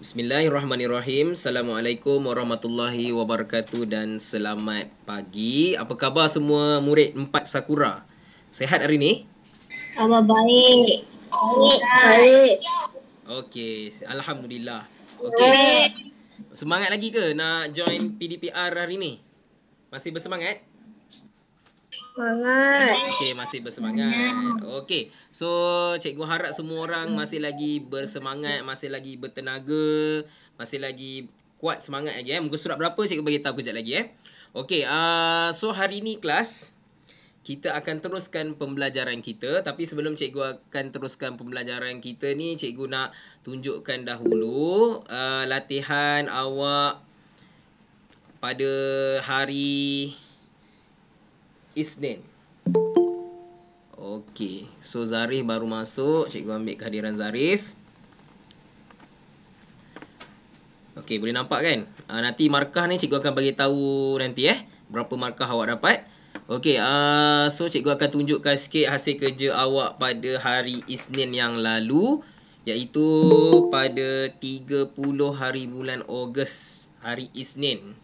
Bismillahirrahmanirrahim. Assalamualaikum warahmatullahi wabarakatuh dan selamat pagi. Apa khabar semua murid empat Sakura? Sehat hari ni? Khabar baik. Baik. baik. Okey, alhamdulillah. Okey. Semangat lagi ke nak join PDPR hari ni? Masih bersemangat? Semangat. Okey, masih bersemangat. Okey. So, cikgu harap semua orang masih lagi bersemangat, masih lagi bertenaga, masih lagi kuat semangat lagi eh. Muka surat berapa cikgu bagi tahu kejap lagi eh. Okey, uh, so hari ni kelas kita akan teruskan pembelajaran kita tapi sebelum cikgu akan teruskan pembelajaran kita ni cikgu nak tunjukkan dahulu uh, latihan awak pada hari Isnin. Okey. So Zarif baru masuk. Cikgu ambil kehadiran Zarif. Okey, boleh nampak kan? Uh, nanti markah ni cikgu akan bagi tahu nanti eh berapa markah awak dapat. Okey, uh, so cikgu akan tunjukkan sikit hasil kerja awak pada hari Isnin yang lalu iaitu pada 30 hari bulan Ogos hari Isnin.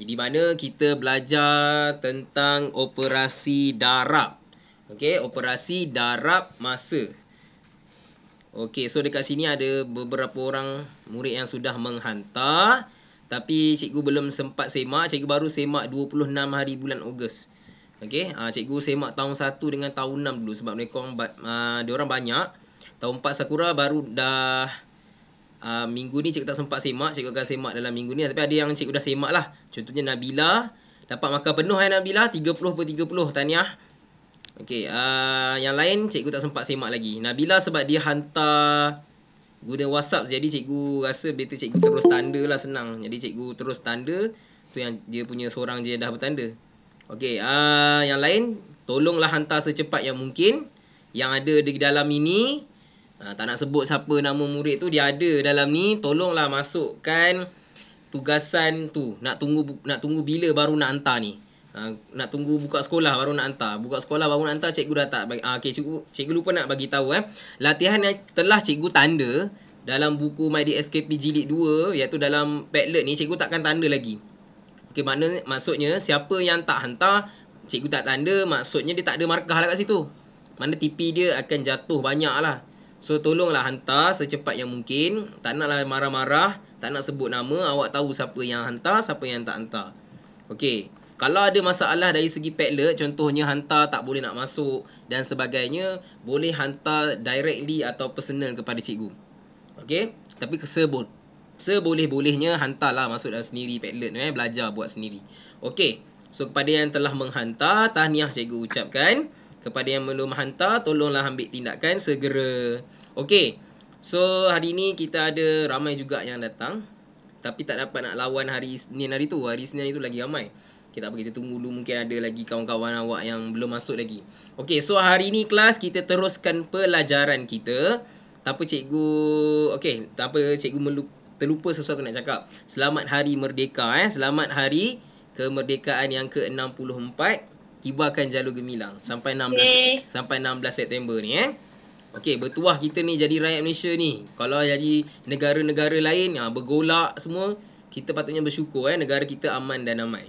Di mana kita belajar tentang operasi darab. Okey, operasi darab masa. Okey, so dekat sini ada beberapa orang murid yang sudah menghantar. Tapi cikgu belum sempat semak. Cikgu baru semak 26 hari bulan Ogos. Okey, ah, cikgu semak tahun 1 dengan tahun 6 dulu. Sebab mereka orang, uh, orang banyak. Tahun 4 Sakura baru dah uh, minggu ni cikgu tak sempat semak, cikgu akan semak dalam minggu ni. Tapi ada yang cikgu dah semak lah. Contohnya Nabila, dapat makan penuh ayah eh, Nabila, 30 per 30, tahniah. Okay, uh, ah, yang lain cikgu tak sempat semak lagi. Nabila sebab dia hantar guna WhatsApp, jadi cikgu rasa better cikgu terus tanda lah senang. Jadi cikgu terus tanda, tu yang dia punya seorang je dah bertanda. Okay, uh, ah, yang lain, tolonglah hantar secepat yang mungkin. Yang ada di dalam ini, Ha, tak nak sebut siapa nama murid tu dia ada dalam ni tolonglah masukkan tugasan tu nak tunggu nak tunggu bila baru nak hantar ni ha, nak tunggu buka sekolah baru nak hantar buka sekolah baru nak hantar cikgu dah tak bagi ha, okey cikgu cikgu lupa nak bagi tahu eh latihan yang telah cikgu tanda dalam buku MyDSKP jilid 2 iaitu dalam padlet ni cikgu takkan tanda lagi okey mana maksudnya siapa yang tak hantar cikgu tak tanda maksudnya dia tak ada markah lah kat situ mana tipi dia akan jatuh banyak lah So tolonglah hantar secepat yang mungkin Tak naklah marah-marah Tak nak sebut nama Awak tahu siapa yang hantar Siapa yang tak hantar Okay kalau ada masalah dari segi padlet, contohnya hantar tak boleh nak masuk dan sebagainya, boleh hantar directly atau personal kepada cikgu. Okay? Tapi sebut. Seboleh-bolehnya hantarlah masuk dalam sendiri padlet eh, belajar buat sendiri. Okay. So, kepada yang telah menghantar, tahniah cikgu ucapkan kepada yang belum hantar tolonglah ambil tindakan segera. Okey. So hari ini kita ada ramai juga yang datang tapi tak dapat nak lawan hari Isnin hari tu. Hari Isnin hari tu lagi ramai. Kita okay, kita tunggu dulu mungkin ada lagi kawan-kawan awak yang belum masuk lagi. Okey, so hari ni kelas kita teruskan pelajaran kita. Tanpa cikgu, okey, tanpa cikgu melupa, terlupa sesuatu nak cakap. Selamat Hari Merdeka eh. Selamat Hari Kemerdekaan yang ke-64 kibarkan jalur gemilang sampai 16 okay. sampai 16 September ni eh. Okey, bertuah kita ni jadi rakyat Malaysia ni. Kalau jadi negara-negara lain ya, bergolak semua, kita patutnya bersyukur eh negara kita aman dan damai.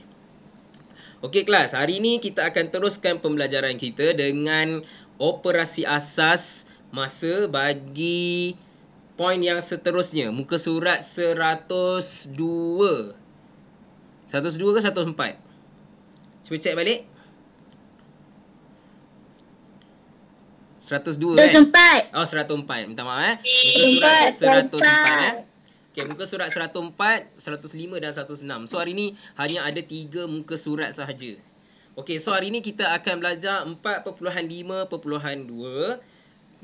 Okey kelas, hari ni kita akan teruskan pembelajaran kita dengan operasi asas masa bagi poin yang seterusnya. Muka surat 102. 102 ke 104? Cuba check balik. Seratus dua. kan? Eh? empat. Oh, seratus empat. Minta maaf eh. eh muka surat 104 eh. Okay, muka surat seratus empat, seratus lima dan seratus enam. So, hari ni hanya ada tiga muka surat sahaja. Okay, so hari ni kita akan belajar empat, perpuluhan perpuluhan lima, dua.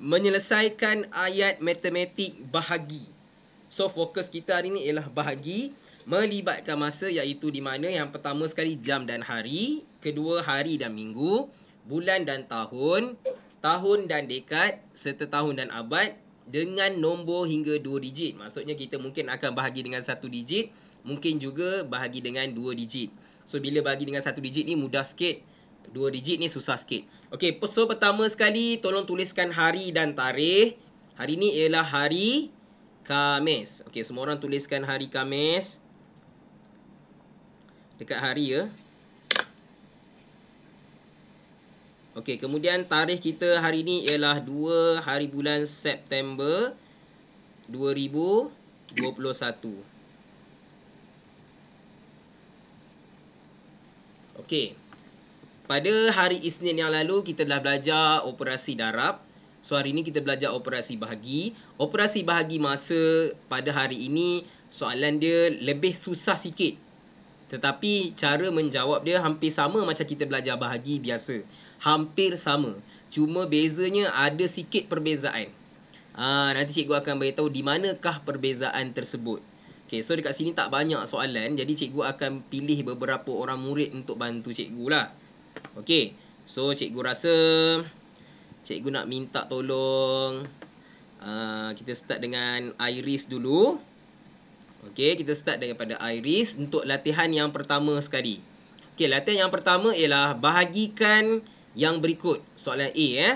menyelesaikan ayat matematik bahagi. So, fokus kita hari ni ialah bahagi melibatkan masa iaitu di mana yang pertama sekali jam dan hari, kedua hari dan minggu, bulan dan tahun, tahun dan dekad serta tahun dan abad dengan nombor hingga dua digit. Maksudnya kita mungkin akan bahagi dengan satu digit, mungkin juga bahagi dengan dua digit. So bila bahagi dengan satu digit ni mudah sikit, dua digit ni susah sikit. Okey, so pertama sekali tolong tuliskan hari dan tarikh. Hari ni ialah hari Khamis. Okey, semua orang tuliskan hari Khamis. Dekat hari ya. Okey, kemudian tarikh kita hari ini ialah 2 hari bulan September 2021. Okey. Pada hari Isnin yang lalu kita telah belajar operasi darab. So hari ini kita belajar operasi bahagi. Operasi bahagi masa pada hari ini soalan dia lebih susah sikit tetapi cara menjawab dia hampir sama macam kita belajar bahagi biasa. Hampir sama. Cuma bezanya ada sikit perbezaan. Ah ha, nanti cikgu akan beritahu di manakah perbezaan tersebut. Okay, so dekat sini tak banyak soalan. Jadi cikgu akan pilih beberapa orang murid untuk bantu cikgu lah. Okay, so cikgu rasa cikgu nak minta tolong. Uh, kita start dengan Iris dulu. Okey, kita start daripada iris untuk latihan yang pertama sekali. Okey, latihan yang pertama ialah bahagikan yang berikut. Soalan A eh.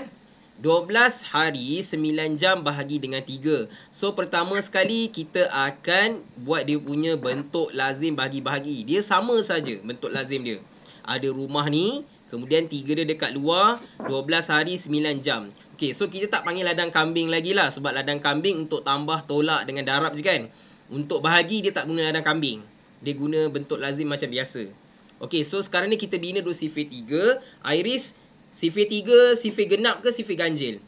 12 hari 9 jam bahagi dengan 3. So pertama sekali kita akan buat dia punya bentuk lazim bahagi-bahagi. Dia sama saja bentuk lazim dia. Ada rumah ni, kemudian 3 dia dekat luar, 12 hari 9 jam. Okey, so kita tak panggil ladang kambing lagi lah sebab ladang kambing untuk tambah tolak dengan darab je kan. Untuk bahagi dia tak guna ladang kambing Dia guna bentuk lazim macam biasa Okay so sekarang ni kita bina dulu sifir tiga Iris Sifir tiga sifir genap ke sifir ganjil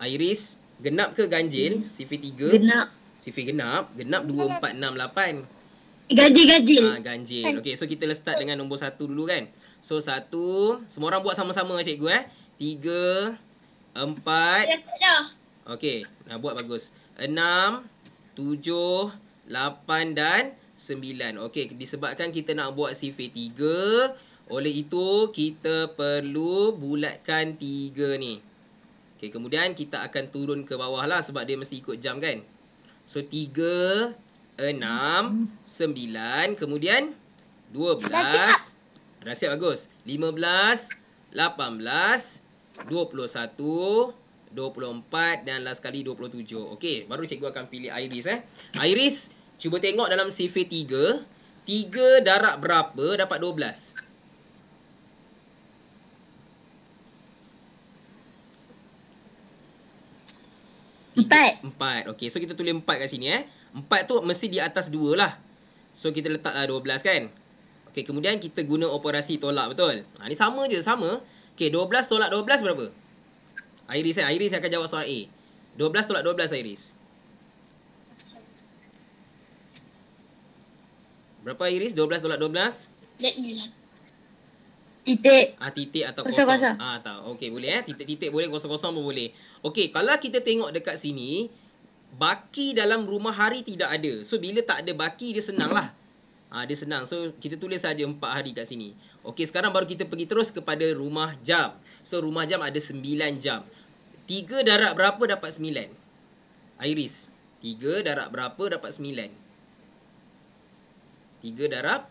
Iris Genap ke ganjil hmm. Sifir tiga Genap Sifir genap Genap dua empat enam lapan eh, Ganjil ganjil ha, Ganjil kan. Okay so kita let's start dengan nombor satu dulu kan So satu Semua orang buat sama-sama cikgu eh Tiga Empat. Okey, dah buat bagus. Enam, tujuh, lapan dan sembilan. Okey, disebabkan kita nak buat sifir tiga. Oleh itu, kita perlu bulatkan tiga ni. Okey, kemudian kita akan turun ke bawah lah sebab dia mesti ikut jam kan. So, tiga, enam, sembilan, kemudian dua belas. Dah siap, bagus. Lima belas, lapan belas, 21, 24 dan last sekali 27. Okey, baru cikgu akan pilih iris eh. Iris, cuba tengok dalam CV 3. 3 darab berapa dapat 12? Empat. Empat. Okey, so kita tulis empat kat sini eh. Empat tu mesti di atas dua lah. So kita letaklah dua belas kan. Okey, kemudian kita guna operasi tolak betul. Ha, ni sama je, Sama. Okey, 12 tolak 12 berapa? Iris eh, Iris akan jawab soalan A. 12 tolak 12 Iris. Berapa Iris? 12 tolak 12? Ya, e lah. Titik. Ah, titik atau kosong. kosong. kosong. Ah, tahu. Okey, boleh eh. Titik-titik boleh, kosong-kosong pun boleh. Okey, kalau kita tengok dekat sini, baki dalam rumah hari tidak ada. So, bila tak ada baki, dia senanglah. Hmm. Ah ha, dia senang. So kita tulis saja empat hari kat sini. Okey, sekarang baru kita pergi terus kepada rumah jam. So rumah jam ada sembilan jam. Tiga darab berapa dapat sembilan? Iris. Tiga darab berapa dapat sembilan? Tiga darab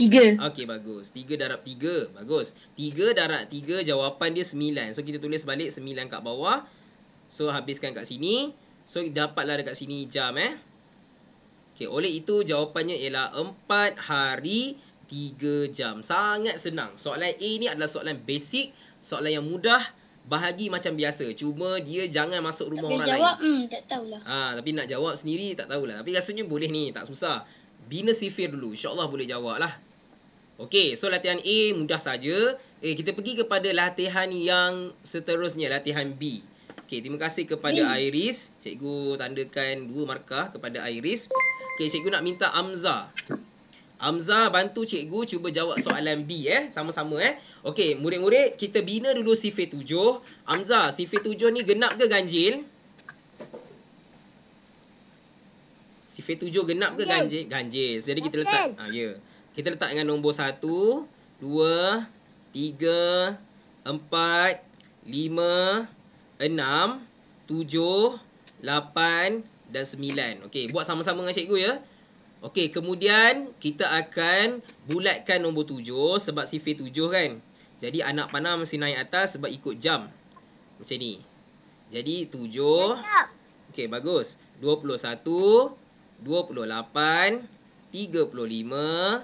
Tiga. Okey bagus. Tiga darab tiga Bagus. Tiga darab tiga jawapan dia sembilan. So kita tulis balik sembilan kat bawah. So habiskan kat sini. So dapatlah dekat sini jam eh. Okey, oleh itu jawapannya ialah 4 hari 3 jam. Sangat senang. Soalan A ni adalah soalan basic, soalan yang mudah, bahagi macam biasa. Cuma dia jangan masuk rumah tak orang jawab, lain. Jawab, hmm, tak tahulah. Ha, tapi nak jawab sendiri tak tahulah. Tapi rasanya boleh ni, tak susah. Bina sifir dulu. InsyaAllah boleh jawab lah. Okey, so latihan A mudah saja. Eh, kita pergi kepada latihan yang seterusnya, latihan B. Okay, terima kasih kepada Iris. Cikgu tandakan dua markah kepada Iris. Okay, cikgu nak minta Amza. Amza bantu cikgu cuba jawab soalan B eh. Sama-sama eh. Okay, murid-murid kita bina dulu sifir tujuh. Amza, sifir tujuh ni genap ke ganjil? Sifir tujuh genap ke ganjil? Ganjil. Jadi kita letak. Ha, ya. Yeah. Kita letak dengan nombor satu, dua, tiga, empat, lima, enam, tujuh, lapan dan sembilan. Okey, buat sama-sama dengan cikgu ya. Okey, kemudian kita akan bulatkan nombor tujuh sebab sifir tujuh kan. Jadi anak panah mesti naik atas sebab ikut jam. Macam ni. Jadi tujuh. Okey, bagus. Dua puluh satu, dua puluh lapan, tiga puluh lima,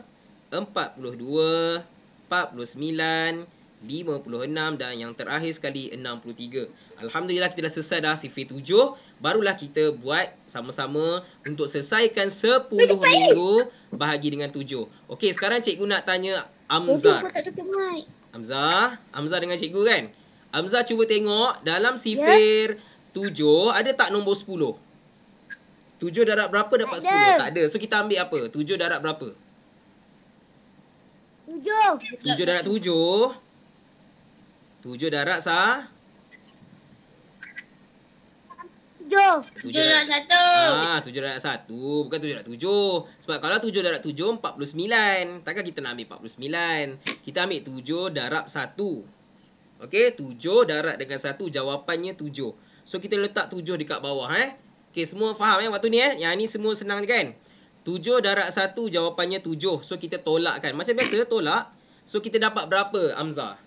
empat puluh dua, empat puluh sembilan, 56 dan yang terakhir sekali 63. Alhamdulillah kita dah selesai dah sifir 7. Barulah kita buat sama-sama untuk selesaikan 10 minggu bahagi dengan 7. Okey, sekarang cikgu nak tanya Amzar. Amzar, Amzar dengan cikgu kan? Amzar cuba tengok dalam sifir ya. yeah. 7 ada tak nombor 10? 7 darab berapa dapat tak 10? Tak ada. So kita ambil apa? 7 darab berapa? 7. 7 darab 7. Tujuh darat sah. Tujuh. Tujuh darat satu. Ah, tujuh darat satu. Bukan tujuh darat tujuh. Sebab kalau tujuh darat tujuh, empat puluh sembilan. Takkan kita nak ambil empat puluh sembilan. Kita ambil tujuh darat satu. Okey, tujuh darat dengan satu. Jawapannya tujuh. So, kita letak tujuh dekat bawah. Eh? Okey, semua faham eh? waktu ni. Eh? Yang ni semua senang kan? Tujuh darat satu, jawapannya tujuh. So, kita tolakkan. Macam biasa, tolak. So, kita dapat berapa, Amzah?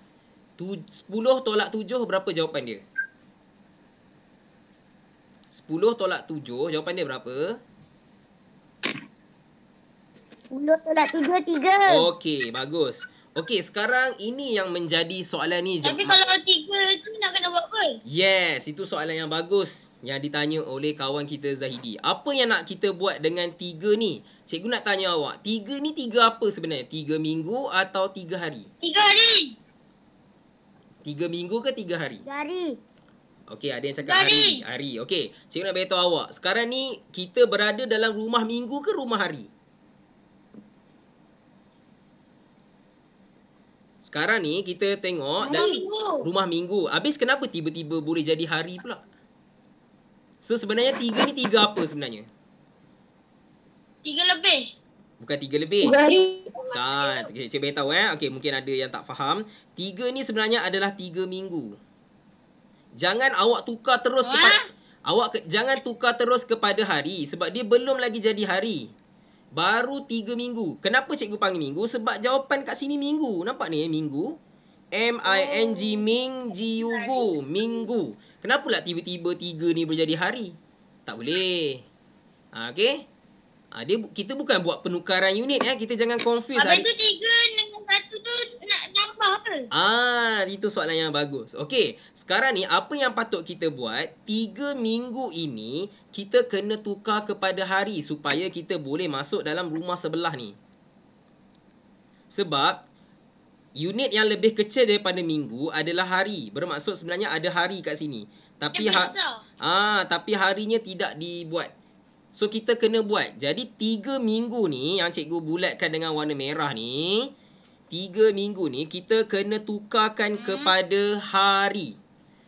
10 tolak 7 berapa jawapan dia? 10 tolak 7 jawapan dia berapa? 10 tolak 7 3. Okey, bagus. Okey, sekarang ini yang menjadi soalan ni. Tapi kalau 3 tu nak kena buat apa? Yes, itu soalan yang bagus yang ditanya oleh kawan kita Zahidi. Apa yang nak kita buat dengan 3 ni? Cikgu nak tanya awak, 3 ni 3 apa sebenarnya? 3 minggu atau 3 hari? 3 hari. Tiga minggu ke tiga hari? Hari. Okey, ada yang cakap hari. Hari. Okey. Cikgu nak beritahu awak. Sekarang ni kita berada dalam rumah minggu ke rumah hari? Sekarang ni kita tengok hari. dalam rumah minggu. Habis kenapa tiba-tiba boleh jadi hari pula? So sebenarnya tiga ni tiga apa sebenarnya? Tiga lebih. Bukan tiga lebih. Tiga hari. Sat. Okay, cik bagi tahu eh. Okay, mungkin ada yang tak faham. Tiga ni sebenarnya adalah tiga minggu. Jangan awak tukar terus Wah? kepada... Awak ke, jangan tukar terus kepada hari. Sebab dia belum lagi jadi hari. Baru tiga minggu. Kenapa cikgu panggil minggu? Sebab jawapan kat sini minggu. Nampak ni eh, minggu? Oh. M-I-N-G, Ming, G, U, Gu, Minggu. Kenapa lah tiba-tiba tiga ni boleh jadi hari? Tak boleh. Ha, okay? Ha, dia kita bukan buat penukaran unit eh. Kita jangan confuse. Habis tu tiga dengan satu tu nak tambah ke? Ah, ha, itu soalan yang bagus. Okey, sekarang ni apa yang patut kita buat? Tiga minggu ini kita kena tukar kepada hari supaya kita boleh masuk dalam rumah sebelah ni. Sebab unit yang lebih kecil daripada minggu adalah hari. Bermaksud sebenarnya ada hari kat sini. Tapi ha- ah, tapi harinya tidak dibuat So kita kena buat. Jadi 3 minggu ni yang cikgu bulatkan dengan warna merah ni, 3 minggu ni kita kena tukarkan hmm. kepada hari.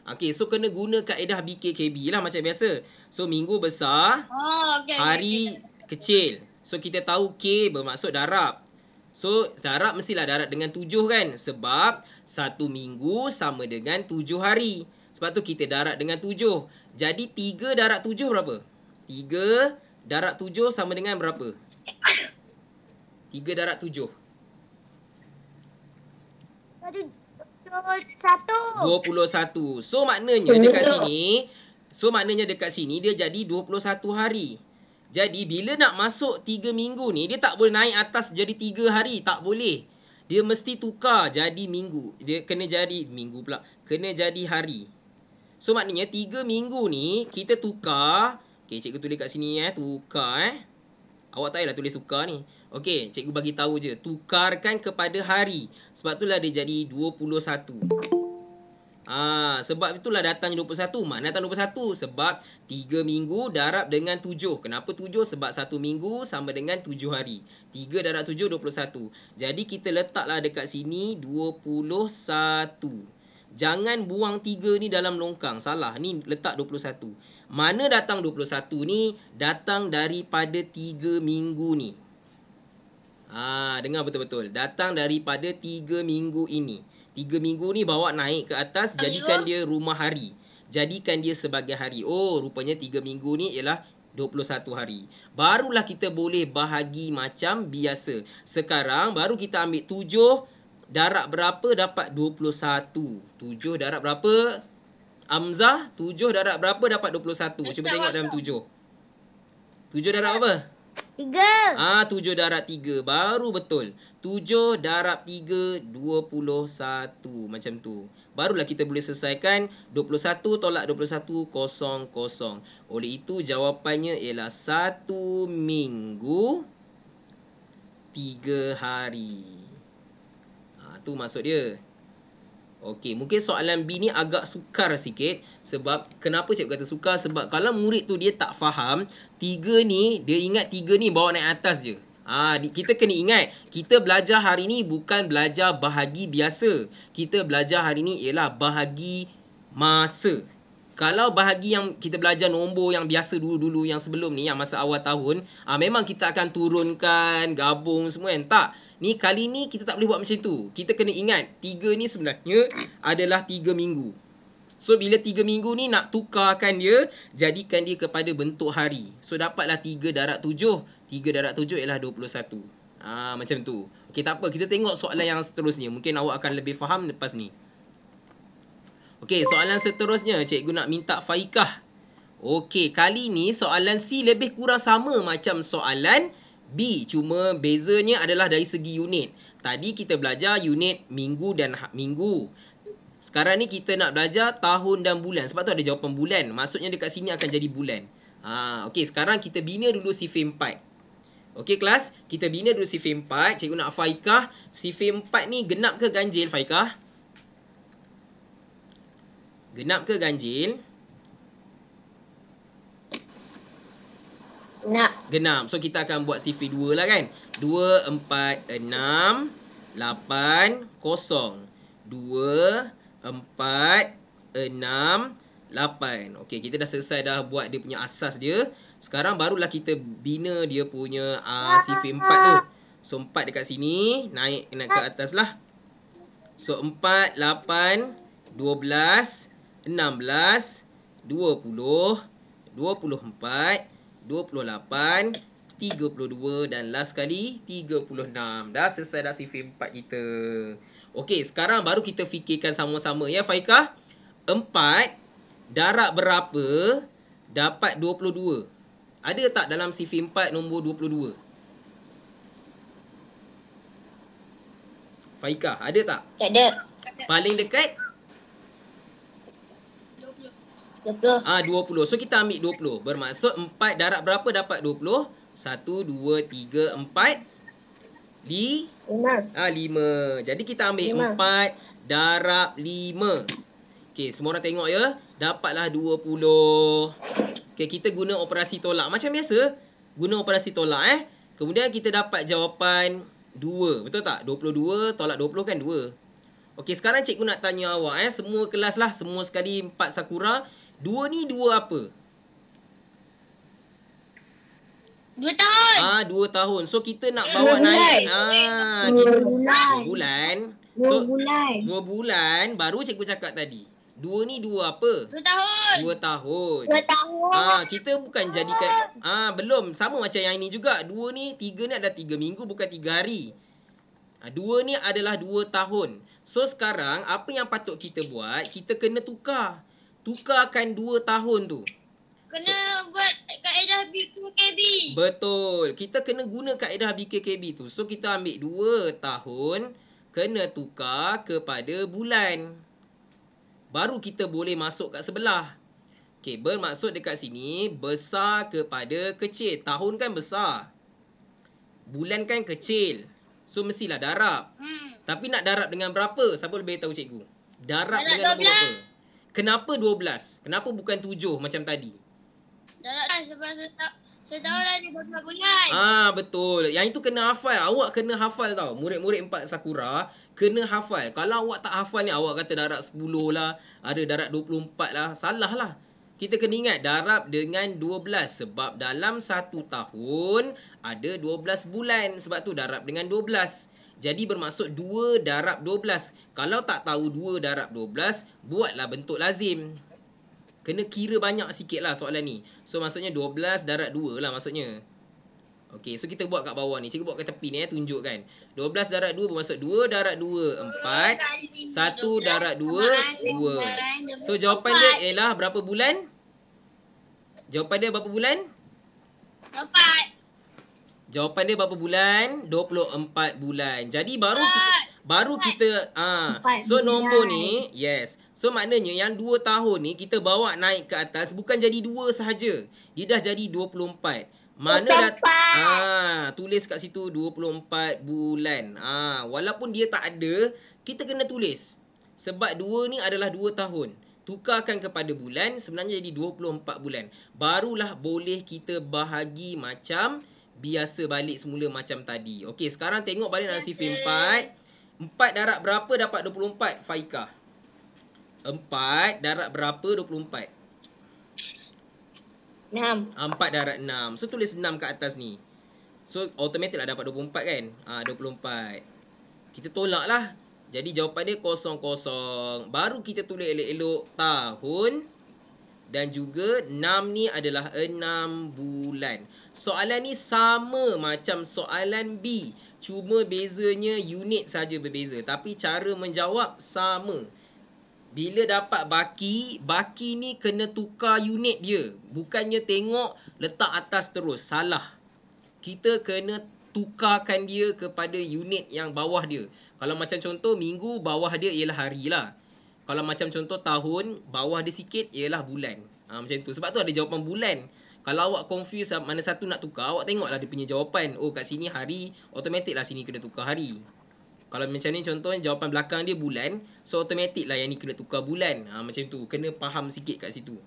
Okay, so kena guna kaedah BKKB lah macam biasa. So minggu besar, oh, okay, hari okay. kecil. So kita tahu K bermaksud darab. So darab mestilah darab dengan 7 kan? Sebab satu minggu sama dengan 7 hari. Sebab tu kita darab dengan 7. Jadi 3 darab 7 berapa? 7. Tiga darab tujuh sama dengan berapa? Tiga darab tujuh. Satu. Dua puluh satu. So maknanya dekat sini, so maknanya dekat sini dia jadi dua puluh satu hari. Jadi bila nak masuk tiga minggu ni, dia tak boleh naik atas jadi tiga hari. Tak boleh. Dia mesti tukar jadi minggu. Dia kena jadi minggu pula. Kena jadi hari. So maknanya tiga minggu ni kita tukar Okey, cikgu tulis kat sini eh, tukar eh. Awak tahu lah tulis tukar ni. Okey, cikgu bagi tahu je, tukarkan kepada hari. Sebab itulah dia jadi 21. Ah, ha, sebab itulah datang 21. Mana datang 21? Sebab 3 minggu darab dengan 7. Kenapa 7? Sebab 1 minggu sama dengan 7 hari. 3 darab 7 21. Jadi kita letaklah dekat sini 21. Jangan buang 3 ni dalam longkang. Salah. Ni letak 21. Mana datang 21 ni Datang daripada 3 minggu ni Ah, ha, Dengar betul-betul Datang daripada 3 minggu ini 3 minggu ni bawa naik ke atas Jadikan dia rumah hari Jadikan dia sebagai hari Oh rupanya 3 minggu ni ialah 21 hari Barulah kita boleh bahagi macam biasa Sekarang baru kita ambil 7 Darab berapa dapat 21 7 darab berapa? Amzah tujuh darab berapa dapat dua puluh satu? Cuba tengok dalam tujuh. Tujuh darab apa? Tiga. Ah tujuh darab tiga baru betul. Tujuh darab tiga dua puluh satu macam tu. Barulah kita boleh selesaikan dua puluh satu tolak dua puluh satu kosong kosong. Oleh itu jawapannya ialah satu minggu tiga hari. Ah tu maksud dia. Okey, mungkin soalan B ni agak sukar sikit sebab kenapa cikgu kata sukar? Sebab kalau murid tu dia tak faham, tiga ni dia ingat tiga ni bawa naik atas je. Ah, ha, kita kena ingat, kita belajar hari ni bukan belajar bahagi biasa. Kita belajar hari ni ialah bahagi masa. Kalau bahagi yang kita belajar nombor yang biasa dulu-dulu yang sebelum ni yang masa awal tahun, ah ha, memang kita akan turunkan, gabung semua kan? Tak ni kali ni kita tak boleh buat macam tu. Kita kena ingat tiga ni sebenarnya adalah tiga minggu. So bila tiga minggu ni nak tukarkan dia, jadikan dia kepada bentuk hari. So dapatlah tiga darat tujuh. Tiga darat tujuh ialah dua puluh satu. Ah macam tu. Okey tak apa kita tengok soalan yang seterusnya. Mungkin awak akan lebih faham lepas ni. Okey soalan seterusnya cikgu nak minta Faikah. Okey kali ni soalan C lebih kurang sama macam soalan B cuma bezanya adalah dari segi unit. Tadi kita belajar unit minggu dan ha- minggu. Sekarang ni kita nak belajar tahun dan bulan. Sebab tu ada jawapan bulan. Maksudnya dekat sini akan jadi bulan. Ha, okay, sekarang kita bina dulu sifir 4. Okay, kelas. Kita bina dulu sifir 4. Cikgu nak Faikah. Sifir 4 ni genap ke ganjil, Faikah? Genap ke ganjil? Genap ke ganjil? Genap. Genap. So kita akan buat CV dua lah kan. lapan. Okay, kita dah selesai dah buat dia punya asas dia. Sekarang barulah kita bina dia punya uh, CV 4 tu. So 4 dekat sini, naik naik ke atas lah. So empat lapan dua belas enam 4 8 12 dua puluh empat. 28, 32 dan last kali 36. Dah selesai dah sifir 4 kita. Okey, sekarang baru kita fikirkan sama-sama ya Faikah. 4 darab berapa dapat 22? Ada tak dalam sifir 4 nombor 22? Faikah, ada tak? Tak ada. Paling dekat 20. Ah 20. So kita ambil 20. Bermaksud 4 darab berapa dapat 20? 1 2 3 4 5. Ah 5. Jadi kita ambil 5. 4 darab 5. Okey, semua orang tengok ya. Dapatlah 20. Okey, kita guna operasi tolak macam biasa. Guna operasi tolak eh. Kemudian kita dapat jawapan 2. Betul tak? 22 tolak 20 kan 2. Okey, sekarang cikgu nak tanya awak eh. Semua kelas lah. Semua sekali 4 sakura. Dua ni dua apa? Dua tahun. Ah, ha, dua tahun. So kita nak dua bawa bulan. naik. Ah, ha, dua kita, bulan. Dua bulan. So, dua bulan. Dua bulan. Baru cikgu cakap tadi. Dua ni dua apa? Dua tahun. Dua tahun. Dua tahun. Ah, ha, kita bukan jadikan. Ah, ha, belum. Sama macam yang ini juga. Dua ni tiga ni ada tiga minggu bukan tiga hari. Ha, dua ni adalah dua tahun. So sekarang apa yang patut kita buat? Kita kena tukar tukarkan 2 tahun tu. Kena so, buat kaedah BKKB. Betul. Kita kena guna kaedah BKKB tu. So kita ambil 2 tahun kena tukar kepada bulan. Baru kita boleh masuk kat sebelah. Okey, bermaksud dekat sini besar kepada kecil. Tahun kan besar. Bulan kan kecil. So mestilah darab. Hmm. Tapi nak darab dengan berapa? Siapa lebih tahu cikgu? Darab, darab dengan berapa? Kenapa 12? Kenapa bukan 7 macam tadi? Tak lah, kan? nak sebab saya tak tahu lah dia bagus-bagus Ah betul. Yang itu kena hafal. Awak kena hafal tau. Murid-murid empat Sakura kena hafal. Kalau awak tak hafal ni awak kata darab 10 lah. Ada darab 24 lah. Salah lah. Kita kena ingat darab dengan 12 sebab dalam satu tahun ada 12 bulan. Sebab tu darab dengan jadi bermaksud 2 darab 12. Kalau tak tahu 2 darab 12, buatlah bentuk lazim. Kena kira banyak sikit lah soalan ni. So maksudnya 12 darab 2 lah maksudnya. Okay, so kita buat kat bawah ni. Cikgu buat kat tepi ni eh, tunjukkan. 12 darab 2 bermaksud 2 darab 2, 4. 1 darab 2, 2. So jawapan dia ialah berapa bulan? Jawapan dia berapa bulan? 4. Jawapan dia berapa bulan? 24 bulan. Jadi baru ki- baru kita ah ha. so nombor ni yes. So maknanya yang 2 tahun ni kita bawa naik ke atas bukan jadi 2 sahaja. Dia dah jadi 24. Mana 24. dah ah tulis kat situ 24 bulan. Ah walaupun dia tak ada, kita kena tulis. Sebab 2 ni adalah 2 tahun tukarkan kepada bulan sebenarnya jadi 24 bulan barulah boleh kita bahagi macam biasa balik semula macam tadi. Okey, sekarang tengok balik dalam sifir 4. 4 darab berapa dapat 24, Faika? 4 darab berapa 24? 6. 4 darab 6. So, tulis 6 kat atas ni. So, automatik lah dapat 24 kan? Ah ha, 24. Kita tolak lah. Jadi, jawapan dia kosong-kosong. Baru kita tulis elok-elok tahun dan juga 6 ni adalah 6 bulan. Soalan ni sama macam soalan B. Cuma bezanya unit saja berbeza tapi cara menjawab sama. Bila dapat baki, baki ni kena tukar unit dia. Bukannya tengok letak atas terus salah. Kita kena tukarkan dia kepada unit yang bawah dia. Kalau macam contoh minggu bawah dia ialah hari lah kalau macam contoh tahun bawah dia sikit ialah bulan. Ha, macam tu. Sebab tu ada jawapan bulan. Kalau awak confuse ah, mana satu nak tukar, awak tengoklah dia punya jawapan. Oh kat sini hari, automatic sini kena tukar hari. Kalau macam ni contoh jawapan belakang dia bulan, so automatic yang ni kena tukar bulan. Ha, macam tu. Kena faham sikit kat situ.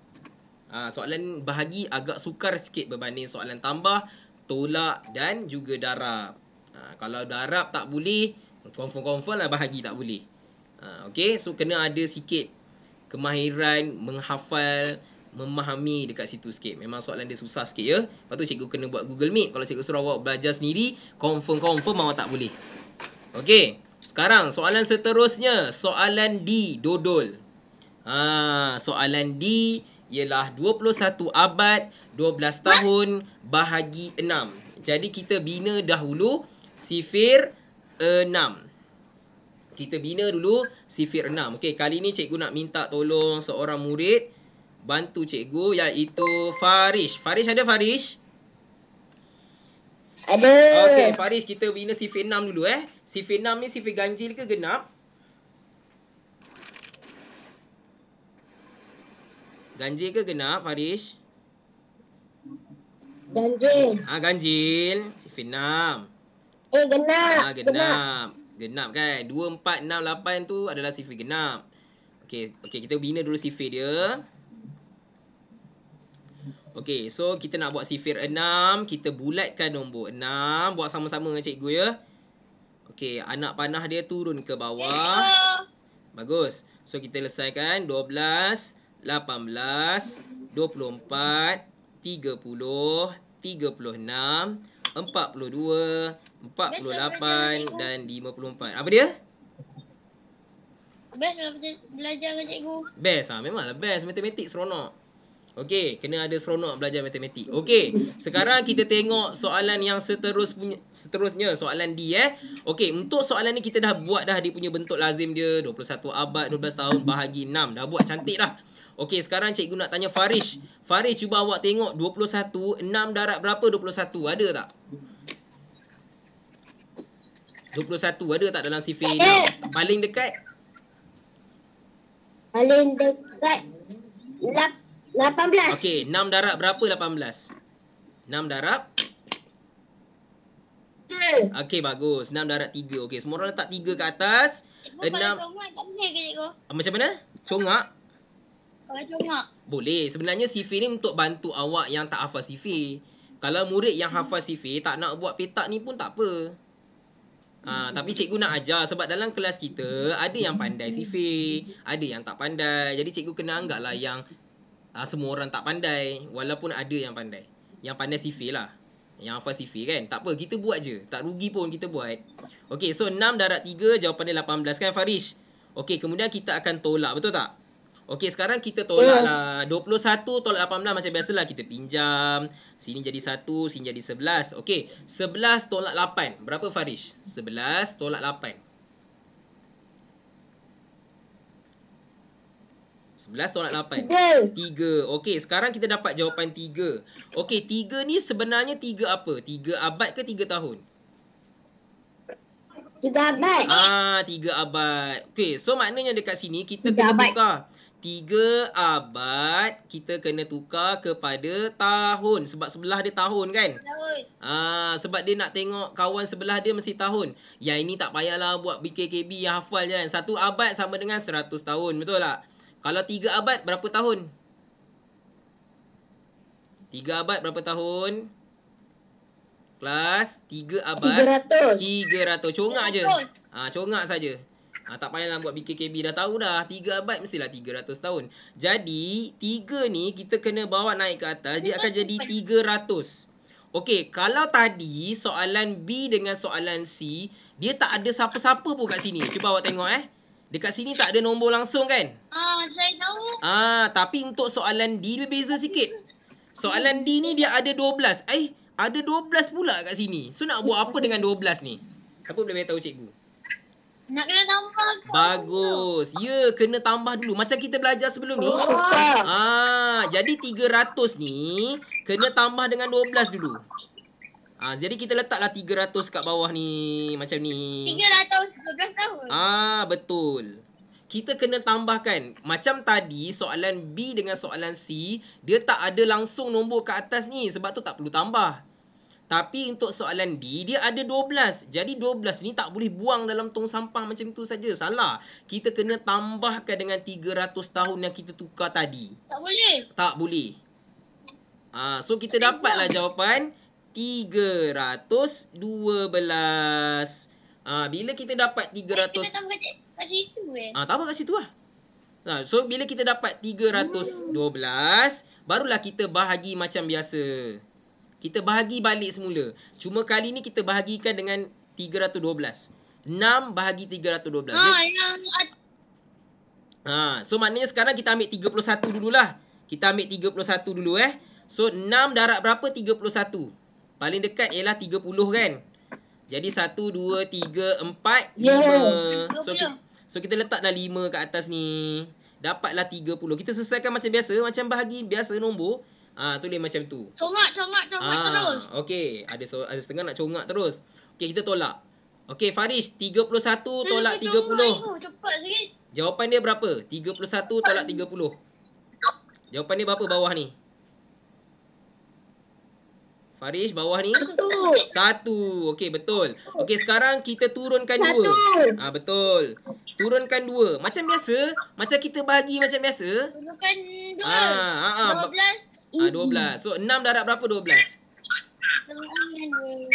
Ha, soalan bahagi agak sukar sikit berbanding soalan tambah, tolak dan juga darab. Ha, kalau darab tak boleh, confirm-confirm lah bahagi tak boleh. Ha, okay so kena ada sikit kemahiran menghafal memahami dekat situ sikit memang soalan dia susah sikit ya lepas tu cikgu kena buat google meet kalau cikgu suruh awak belajar sendiri confirm confirm awak tak boleh okay sekarang soalan seterusnya soalan D dodol ha, soalan D ialah 21 abad 12 tahun bahagi 6 jadi kita bina dahulu sifir 6 uh, kita bina dulu sifir 6. Okey, kali ni cikgu nak minta tolong seorang murid bantu cikgu iaitu Farish. Farish ada Farish? Ada. Okey, Farish kita bina sifir 6 dulu eh. Sifir 6 ni sifir ganjil ke genap? Ganjil ke genap Farish? Ganjil. Ah ha, ganjil, sifir 6. Eh genap. Ah ha, genap. genap genap kan. 2, 4, 6, 8 tu adalah sifir genap. Okay, okay kita bina dulu sifir dia. Okay, so kita nak buat sifir 6. Kita bulatkan nombor 6. Buat sama-sama dengan cikgu ya. Okay, anak panah dia turun ke bawah. Bagus. So, kita selesaikan 12, 18, 24, 36, 42, 48 dan 54. Apa dia? Best lah belajar dengan cikgu. Best lah. Memanglah best. Matematik seronok. Okay, Kena ada seronok belajar matematik. Okay, Sekarang kita tengok soalan yang seterus punya, seterusnya. Soalan D eh. Okey. Untuk soalan ni kita dah buat dah dia punya bentuk lazim dia. 21 abad, 12 tahun, bahagi 6. Dah buat cantik dah. Okey, sekarang cikgu nak tanya Farish. Farish, cuba awak tengok 21, 6 darab berapa 21? Ada tak? 21 ada tak dalam sifir ini? Paling dekat? Paling dekat 18. Okey, 6 darab berapa 18? 6 darab? Okey bagus. 6 darab 3. Okey, semua orang letak 3 ke atas. Cikgu 6 congak tak boleh ke ah, Macam mana? Congak? Kalau congak. Boleh. Sebenarnya sifir ni untuk bantu awak yang tak hafal sifir. Kalau murid yang hafal sifir tak nak buat petak ni pun tak apa. Ha, tapi cikgu nak ajar sebab dalam kelas kita ada yang pandai sifir, ada yang tak pandai. Jadi cikgu kena anggap lah yang ha, semua orang tak pandai walaupun ada yang pandai. Yang pandai sifir lah. Yang hafal sifir kan. Tak apa, kita buat je. Tak rugi pun kita buat. Okay, so 6 darat 3, jawapan dia 18 kan Farish? Okay, kemudian kita akan tolak, betul tak? Okey sekarang kita tolak hmm. lah 21 tolak 18 macam biasalah kita pinjam Sini jadi 1, sini jadi 11 Okey 11 tolak 8 Berapa Farish? 11 tolak 8 Sebelas tolak lapan. Tiga. Tiga. Okey, sekarang kita dapat jawapan tiga. Okey, tiga ni sebenarnya tiga apa? Tiga abad ke tiga tahun? Tiga abad. Ah, tiga abad. Okey, so maknanya dekat sini kita tiga kena abad. tukar. Tiga abad kita kena tukar kepada tahun. Sebab sebelah dia tahun kan? Tahun. Ah, sebab dia nak tengok kawan sebelah dia mesti tahun. Yang ini tak payahlah buat BKKB yang hafal je kan. Satu abad sama dengan seratus tahun. Betul tak? Kalau tiga abad berapa tahun? Tiga abad berapa tahun? Kelas tiga abad. Tiga ratus. Tiga ratus. Congak 300. je. Ah, congak saja. Ha, tak payahlah buat BKKB dah tahu dah. 3 byte mestilah 300 tahun. Jadi, 3 ni kita kena bawa naik ke atas. Dia akan jadi 300. Okey, kalau tadi soalan B dengan soalan C, dia tak ada siapa-siapa pun kat sini. Cuba awak tengok eh. Dekat sini tak ada nombor langsung kan? Ah, saya tahu. Ah, tapi untuk soalan D dia beza sikit. Soalan D ni dia ada 12. Eh, ada 12 pula kat sini. So nak buat apa dengan 12 ni? Siapa boleh beritahu cikgu? Ah, nak kena tambah ke? Bagus. Ya, kena tambah dulu. Macam kita belajar sebelum ni. Oh. Ah, jadi 300 ni kena tambah dengan 12 dulu. Ah, jadi kita letaklah 300 kat bawah ni macam ni. 312 tahun. Ah, betul. Kita kena tambahkan macam tadi soalan B dengan soalan C, dia tak ada langsung nombor ke atas ni sebab tu tak perlu tambah. Tapi untuk soalan D dia ada 12. Jadi 12 ni tak boleh buang dalam tong sampah macam tu saja. Salah. Kita kena tambahkan dengan 300 tahun yang kita tukar tadi. Tak boleh. Tak boleh. ha, so kita dapatlah jawapan 312. ha, ah, bila kita dapat 300 eh, Kita tambah kat situ eh. Ah ha, tambah kat situ lah. Ha, so bila kita dapat 312 barulah kita bahagi macam biasa kita bahagi balik semula. Cuma kali ni kita bahagikan dengan 312. 6 bahagi 312. Ha, ah, yang... ha, so maknanya sekarang kita ambil 31 dululah. Kita ambil 31 dulu eh. So 6 darab berapa 31? Paling dekat ialah 30 kan? Jadi 1, 2, 3, 4, 5. Yeah. So, so kita letaklah 5 kat atas ni. Dapatlah 30. Kita selesaikan macam biasa. Macam bahagi biasa nombor. Ah tulis macam tu. Congak congak congak ah, terus. Okey, ada so, ada setengah nak congak terus. Okey, kita tolak. Okey, Farish 31 Dia hmm, tolak 30. Tu, cepat sikit. Jawapan dia berapa? 31 tolak 30. Jawapan dia berapa bawah ni? Farish bawah ni? Satu. Satu. Okey betul. Okey sekarang kita turunkan Satu. dua. Ah ha, betul. Turunkan dua. Macam biasa. Macam kita bagi macam biasa. Turunkan dua. Ah, ha, ah, ha, ha. Ah, dua belas, So enam darat berapa dua belas?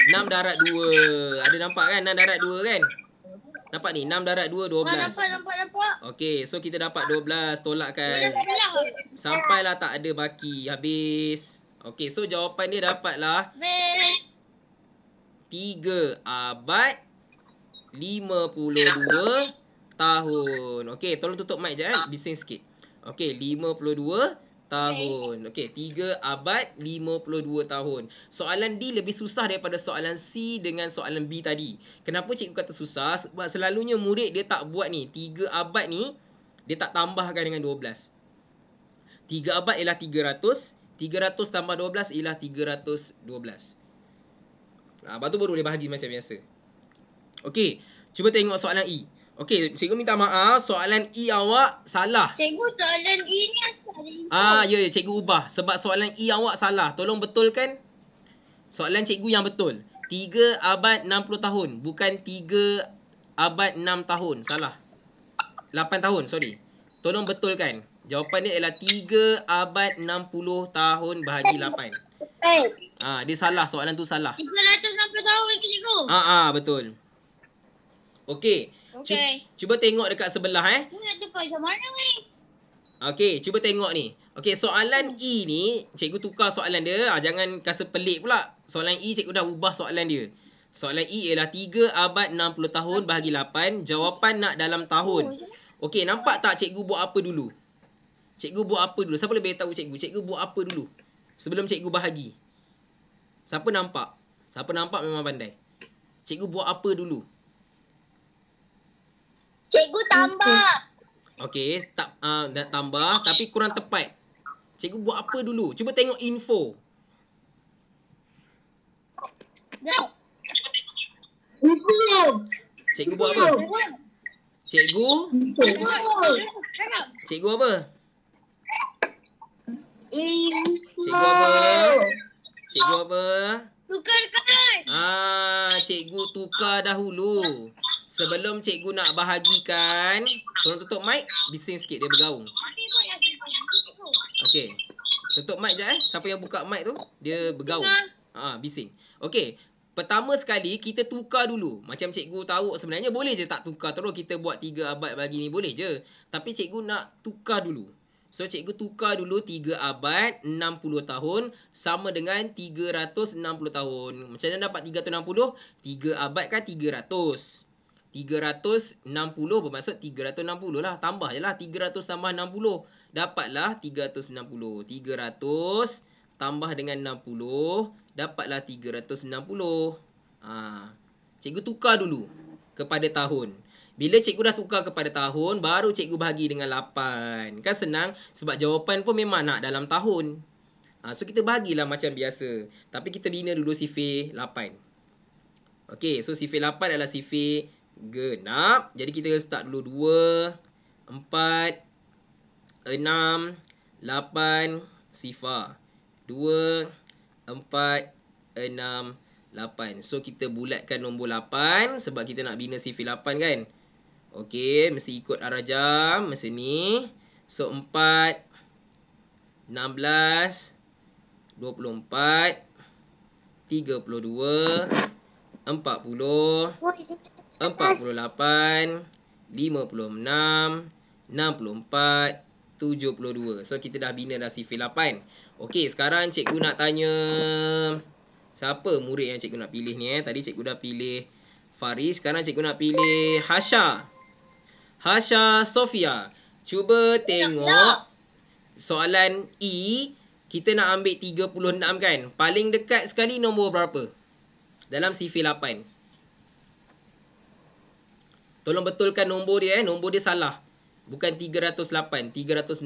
Enam darat dua, Ada nampak kan Enam darat dua kan? Nampak ni Enam darat dua dua belas. Ah, nampak nampak nampak. Okey, so kita dapat dua 12 tolakkan. Lah. Sampailah tak ada baki habis. Okay, so jawapan dia dapatlah habis. 3 abad dua tahun. Okay, tolong tutup mic je eh. Bising sikit. Okey, 52 tahun. Okey, tiga abad lima puluh dua tahun. Soalan D lebih susah daripada soalan C dengan soalan B tadi. Kenapa cikgu kata susah? Sebab selalunya murid dia tak buat ni. Tiga abad ni dia tak tambahkan dengan dua belas. Tiga abad ialah tiga ratus. Tiga ratus tambah dua belas ialah tiga ratus dua belas. ha, baru boleh bahagi macam biasa. Okey, cuba tengok soalan E. Okey, cikgu minta maaf. Soalan E awak salah. Cikgu, soalan E ni asal. E. Ah, ya, ya. Cikgu ubah. Sebab soalan E awak salah. Tolong betulkan. Soalan cikgu yang betul. Tiga abad enam puluh tahun. Bukan tiga abad enam tahun. Salah. Lapan tahun, sorry. Tolong betulkan. Jawapan dia ialah 3 abad puluh tahun bahagi lapan. Eh. Ah, dia salah. Soalan tu salah. Tiga ratus enam puluh tahun ke cikgu? Ah, ah betul. Okey. Okay. Cuba, cuba tengok dekat sebelah eh. Nak tukar macam mana ni? Okay, cuba tengok ni. Okay, soalan hmm. E ni, cikgu tukar soalan dia. Ha, jangan kasa pelik pula. Soalan E, cikgu dah ubah soalan dia. Soalan E ialah 3 abad 60 tahun bahagi 8. Jawapan nak dalam tahun. Oh, ya. Okay, nampak tak cikgu buat apa dulu? Cikgu buat apa dulu? Siapa lebih tahu cikgu? Cikgu buat apa dulu? Sebelum cikgu bahagi. Siapa nampak? Siapa nampak memang pandai. Cikgu buat apa dulu? tambah. Okay, tak uh, nak tambah tapi kurang tepat. Cikgu buat apa dulu? Cuba tengok info. Cikgu Cikgu buat apa? Cikgu? Cikgu apa? Cikgu apa? Cikgu apa? Tukar kan? Ah, cikgu tukar dahulu sebelum cikgu nak bahagikan Tolong tutup mic Bising sikit dia bergaung Okay Tutup mic je eh Siapa yang buka mic tu Dia bergaung Ah, ha, Bising Okay Pertama sekali kita tukar dulu Macam cikgu tahu sebenarnya boleh je tak tukar Terus kita buat tiga abad bagi ni boleh je Tapi cikgu nak tukar dulu So cikgu tukar dulu 3 abad 60 tahun sama dengan 360 tahun. Macam mana dapat 360? 3 abad kan 360 bermaksud 360 lah. Tambah je lah. 300 tambah 60. Dapatlah 360. 300 tambah dengan 60. Dapatlah 360. Ha. Cikgu tukar dulu kepada tahun. Bila cikgu dah tukar kepada tahun, baru cikgu bahagi dengan 8. Kan senang? Sebab jawapan pun memang nak dalam tahun. Ha. So, kita bagilah macam biasa. Tapi kita bina dulu sifir 8. Okay, so sifir 8 adalah sifir genap. Jadi kita start dulu dua, empat, enam, lapan. sifar. dua, empat, enam, lapan. So kita bulatkan nombor lapan sebab kita nak bina sifir 8 kan. Okey, mesti ikut arah jam mesti ni. So empat, empat, enam belas, dua puluh tiga puluh dua, empat puluh. Oh, 48, 56, 64, 72. So kita dah bina dah sifir 8. Okey, sekarang cikgu nak tanya siapa murid yang cikgu nak pilih ni eh? Tadi cikgu dah pilih Faris, sekarang cikgu nak pilih Hasha. Hasha Sofia. Cuba tengok soalan E kita nak ambil 36 kan? Paling dekat sekali nombor berapa? Dalam sifir Tolong betulkan nombor dia eh. Nombor dia salah. Bukan 308, 360.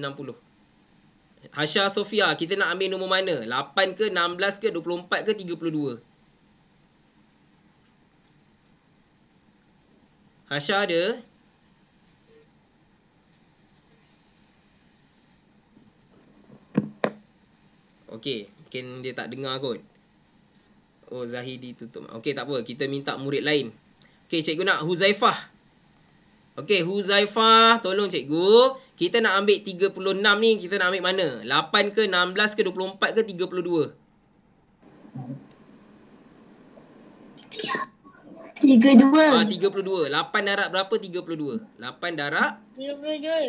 Hasha Sofia, kita nak ambil nombor mana? 8 ke, 16 ke, 24 ke, 32? Hasha ada. Okay, mungkin dia tak dengar kot. Oh, Zahidi tutup. Okay, tak apa. Kita minta murid lain. Okay, cikgu nak Huzaifah. Huzaifah. Okey, Huzaifah, tolong cikgu. Kita nak ambil 36 ni, kita nak ambil mana? 8 ke 16 ke 24 ke 32? 32. Ah, 32. 8 darab berapa Tiga puluh 32? 8 darab? dua.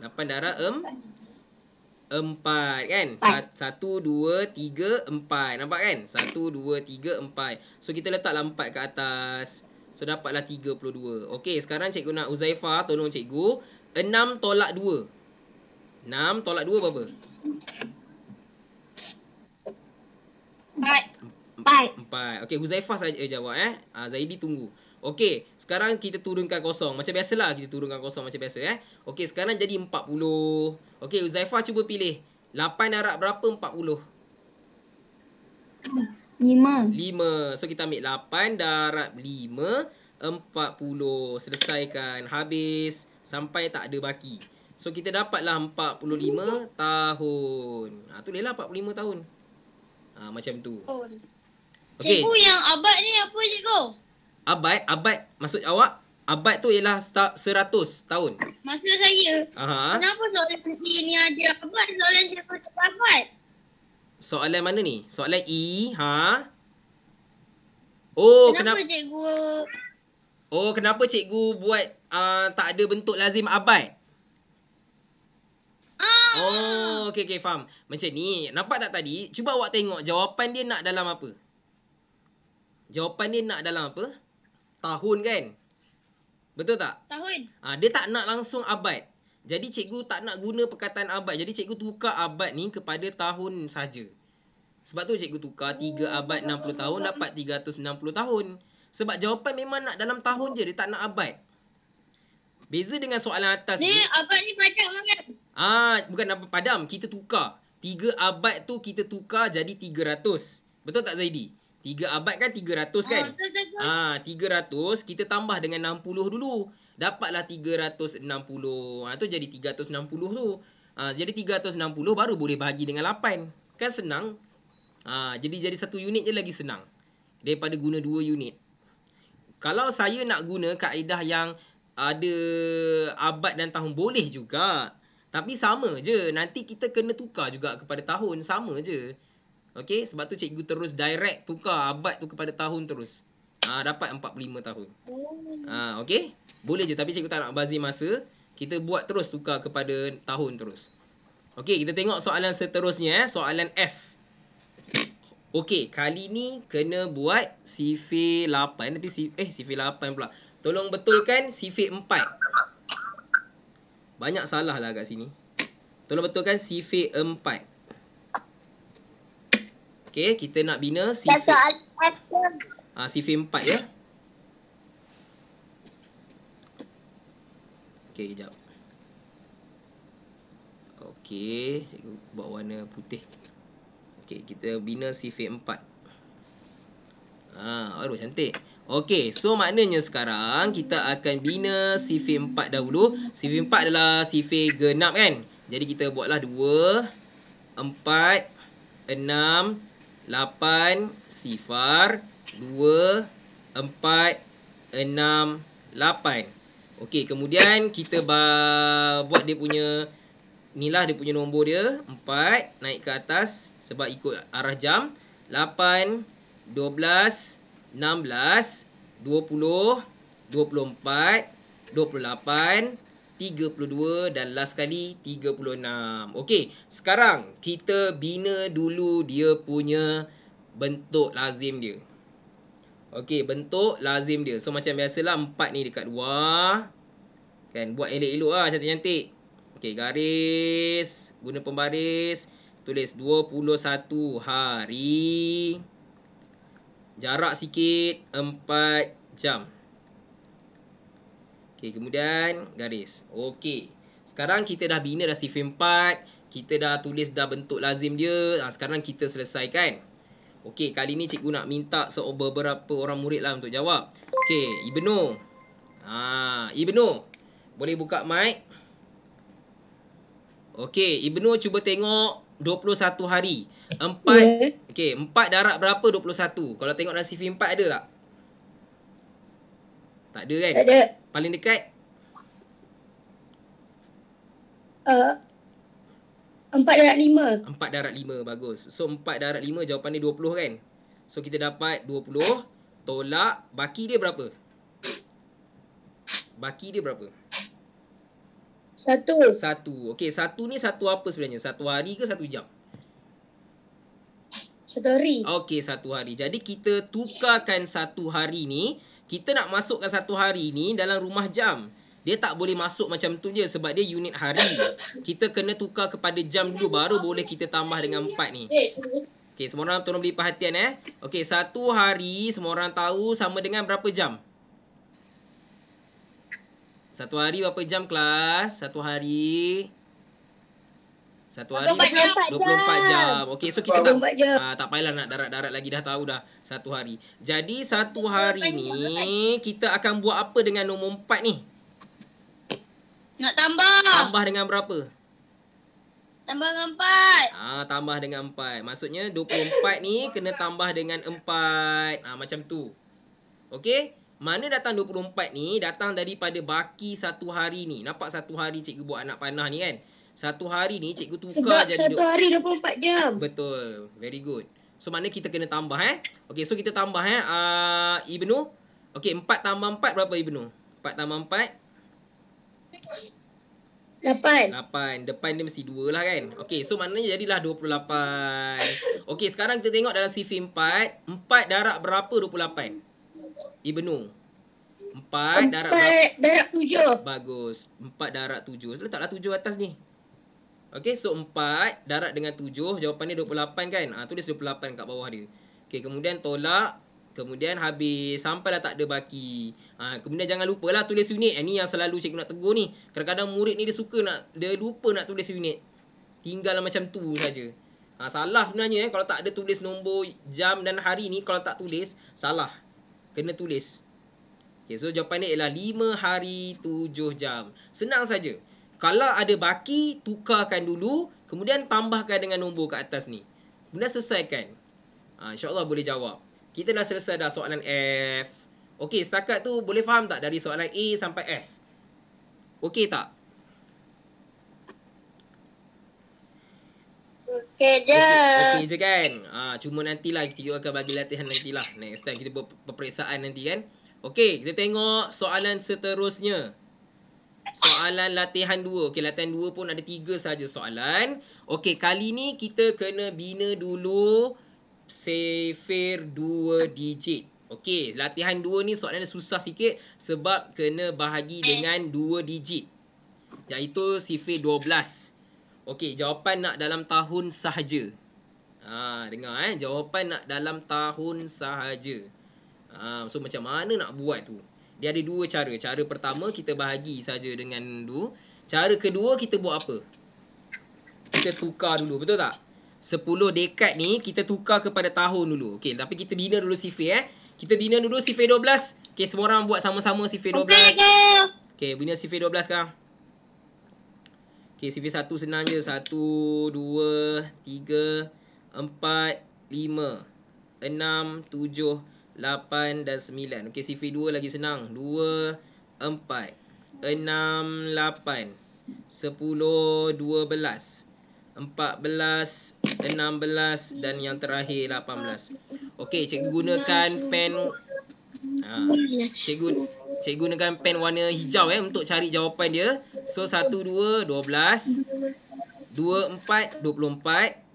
Lapan darab em? empat kan? satu dua tiga empat Nampak kan? Satu dua tiga empat. So kita letaklah 4 ke atas. So dapatlah 32 Okey sekarang cikgu nak Uzaifa tolong cikgu 6 tolak 2 6 tolak 2 berapa? 4 Okey Uzaifa saja eh, jawab eh ah, Zaidi tunggu Okey sekarang kita turunkan kosong Macam biasalah kita turunkan kosong macam biasa eh Okey sekarang jadi 40 Okey Uzaifa cuba pilih 8 darab berapa 40? 5 Lima. Lima. So kita ambil lapan darab lima. Empat puluh. Selesaikan. Habis. Sampai tak ada baki. So kita dapatlah empat puluh lima tahun. Ha, tu lah empat puluh lima tahun. Ha, macam tu. Oh. Okay. Cikgu yang abad ni apa cikgu? Abad? Abad? Maksud awak? Abad tu ialah start seratus tahun. Maksud saya, Aha. kenapa soalan ni ada abad, soalan cikgu tak abad? Soalan mana ni? Soalan E, ha? Oh, kenapa, kenapa cikgu? Oh, kenapa cikgu buat uh, tak ada bentuk lazim abad? Ah. Oh, okey okey faham. Macam ni, nampak tak tadi? Cuba awak tengok jawapan dia nak dalam apa? Jawapan dia nak dalam apa? Tahun kan? Betul tak? Tahun. Ah, dia tak nak langsung abad. Jadi cikgu tak nak guna perkataan abad. Jadi cikgu tukar abad ni kepada tahun saja. Sebab tu cikgu tukar 3 abad 60 tahun dapat 360 tahun. Sebab jawapan memang nak dalam tahun je. Dia tak nak abad. Beza dengan soalan atas ni. Ni abad ni padam kan? Ah, bukan apa padam. Kita tukar. 3 abad tu kita tukar jadi 300. Betul tak Zaidi? 3 abad kan 300 kan? Ah, 300 ah, kita tambah dengan 60 dulu dapatlah 360. Ha ah, tu jadi 360 tu. Ha, jadi 360 baru boleh bahagi dengan 8. Kan senang. Ha, jadi jadi satu unit je lagi senang daripada guna dua unit. Kalau saya nak guna kaedah yang ada abad dan tahun boleh juga. Tapi sama je. Nanti kita kena tukar juga kepada tahun. Sama je. Okay? Sebab tu cikgu terus direct tukar abad tu kepada tahun terus. Ah dapat 45 tahun. Oh. Ah okey. Boleh je tapi cikgu tak nak bazi masa. Kita buat terus tukar kepada tahun terus. Okey, kita tengok soalan seterusnya eh, soalan F. Okey, kali ni kena buat CV 8 tapi CV, eh CV 8 pula. Tolong betulkan CV 4. Banyak salah lah kat sini. Tolong betulkan CV 4. Okey, kita nak bina CV. Soalan F uh, sifir 4 ya. Okey, kejap. Okey, cikgu buat warna putih. Okey, kita bina sifir 4. Ah, aduh cantik. Okey, so maknanya sekarang kita akan bina sifir 4 dahulu. Sifir 4 adalah sifir genap kan? Jadi kita buatlah 2 4 6 8 sifar 2, 4, 6, 8. Okey, kemudian kita buat dia punya ni lah dia punya nombor dia, 4 naik ke atas sebab ikut arah jam, 8, 12, 16, 20, 24, 28, 32 dan last kali 36. Okey, sekarang kita bina dulu dia punya bentuk lazim dia. Okey, bentuk lazim dia. So macam biasalah empat ni dekat dua Kan buat elok-elok lah cantik-cantik. Okey, garis, guna pembaris, tulis 21 hari. Jarak sikit empat jam. Okey, kemudian garis. Okey. Sekarang kita dah bina dah sifir empat kita dah tulis dah bentuk lazim dia. Ha, sekarang kita selesaikan. Okey, kali ni cikgu nak minta beberapa orang murid lah untuk jawab. Okey, Ibnu. Ha, Ibnu. Boleh buka mic? Okey, Ibnu cuba tengok 21 hari. 4 yeah. Okey, 4 darab berapa 21? Kalau tengok dalam CV 4 ada tak? Tak ada kan? Tak ada. Paling dekat? Uh, Empat darat lima. Empat darat lima, bagus. So, empat darat lima, jawapan dia dua puluh kan? So, kita dapat dua puluh. Tolak. Baki dia berapa? Baki dia berapa? Satu. Satu. Okay satu ni satu apa sebenarnya? Satu hari ke satu jam? Satu hari. Okay satu hari. Jadi, kita tukarkan satu hari ni. Kita nak masukkan satu hari ni dalam rumah jam dia tak boleh masuk macam tu je sebab dia unit hari. Kita kena tukar kepada jam dulu baru boleh kita tambah dengan empat ni. Okay, semua orang tolong beri perhatian eh. Okay, satu hari semua orang tahu sama dengan berapa jam? Satu hari berapa jam kelas? Satu hari satu hari 24, 24 jam. jam. Okey, so kita tak jam. Aa, ah, tak payahlah nak darat-darat lagi dah tahu dah satu hari. Jadi satu hari ni kita akan buat apa dengan nombor empat ni? Nak tambah. Tambah dengan berapa? Tambah dengan empat. Ah, tambah dengan empat. Maksudnya empat ni kena tambah dengan empat. Ah, macam tu. Okey? Mana datang dua puluh empat ni? Datang daripada baki satu hari ni. Nampak satu hari cikgu buat anak panah ni kan? Satu hari ni cikgu tukar Sebab jadi... Sebab satu hari 24 jam. Betul. Very good. So, mana kita kena tambah eh? Okay, so kita tambah eh. Uh, Ibnu. Okay, empat tambah empat berapa Ibnu? Empat tambah empat. Lapan. Lapan. Depan dia mesti dua lah kan. Okay, so maknanya jadilah dua puluh lapan. Okay, sekarang kita tengok dalam sifir empat. Empat darab berapa dua puluh lapan? Ibnu. Empat, empat darab berapa? Empat darab tujuh. Bagus. Empat darab tujuh. Letaklah tujuh atas ni. Okay, so empat darab dengan tujuh. Jawapan dia dua puluh lapan kan? Ha, tulis dua puluh lapan kat bawah dia. Okay, kemudian tolak Kemudian habis sampai dah tak ada baki. Ha, kemudian jangan lupa lah tulis unit. Ini eh, yang selalu cikgu nak tegur ni. Kadang-kadang murid ni dia suka nak, dia lupa nak tulis unit. Tinggal macam tu saja. Ha, salah sebenarnya eh. Kalau tak ada tulis nombor jam dan hari ni. Kalau tak tulis, salah. Kena tulis. Okay, so jawapan dia ialah 5 hari 7 jam. Senang saja. Kalau ada baki, tukarkan dulu. Kemudian tambahkan dengan nombor kat atas ni. Kemudian selesaikan. Ha, InsyaAllah boleh jawab kita dah selesai dah soalan F. Okey, setakat tu boleh faham tak dari soalan A sampai F? Okey tak? Okey je. Okey okay je kan? Ha, cuma nantilah kita akan bagi latihan nantilah. Next time kita buat peperiksaan nanti kan? Okey, kita tengok soalan seterusnya. Soalan latihan dua. Okey, latihan dua pun ada tiga saja soalan. Okey, kali ni kita kena bina dulu sefer 2 digit. Okey, latihan 2 ni soalan dia susah sikit sebab kena bahagi dengan 2 digit. Iaitu sifir 12. Okey, jawapan nak dalam tahun sahaja. Ha, dengar eh. Jawapan nak dalam tahun sahaja. Ha, so macam mana nak buat tu? Dia ada dua cara. Cara pertama, kita bahagi saja dengan dua. Cara kedua, kita buat apa? Kita tukar dulu, betul tak? 10 dekad ni kita tukar kepada tahun dulu. Okey, tapi kita bina dulu sifir eh. Kita bina dulu sifir 12. Okey, semua orang buat sama-sama sifir 12. Okey, Okay. Okay, bina sifir 12 sekarang. Okey, sifir 1 senang je. 1 2 3 4 5 6 7 8 9 10. Lapan dan sembilan. Okey, sifir dua lagi senang. Dua, empat, enam, lapan, sepuluh, dua belas, 14, 16 dan yang terakhir 18. Okey, cikgu gunakan pen ha, cikgu cikgu gunakan pen warna hijau eh untuk cari jawapan dia. So 1 2 12 2 4 24 3 6 13 4 15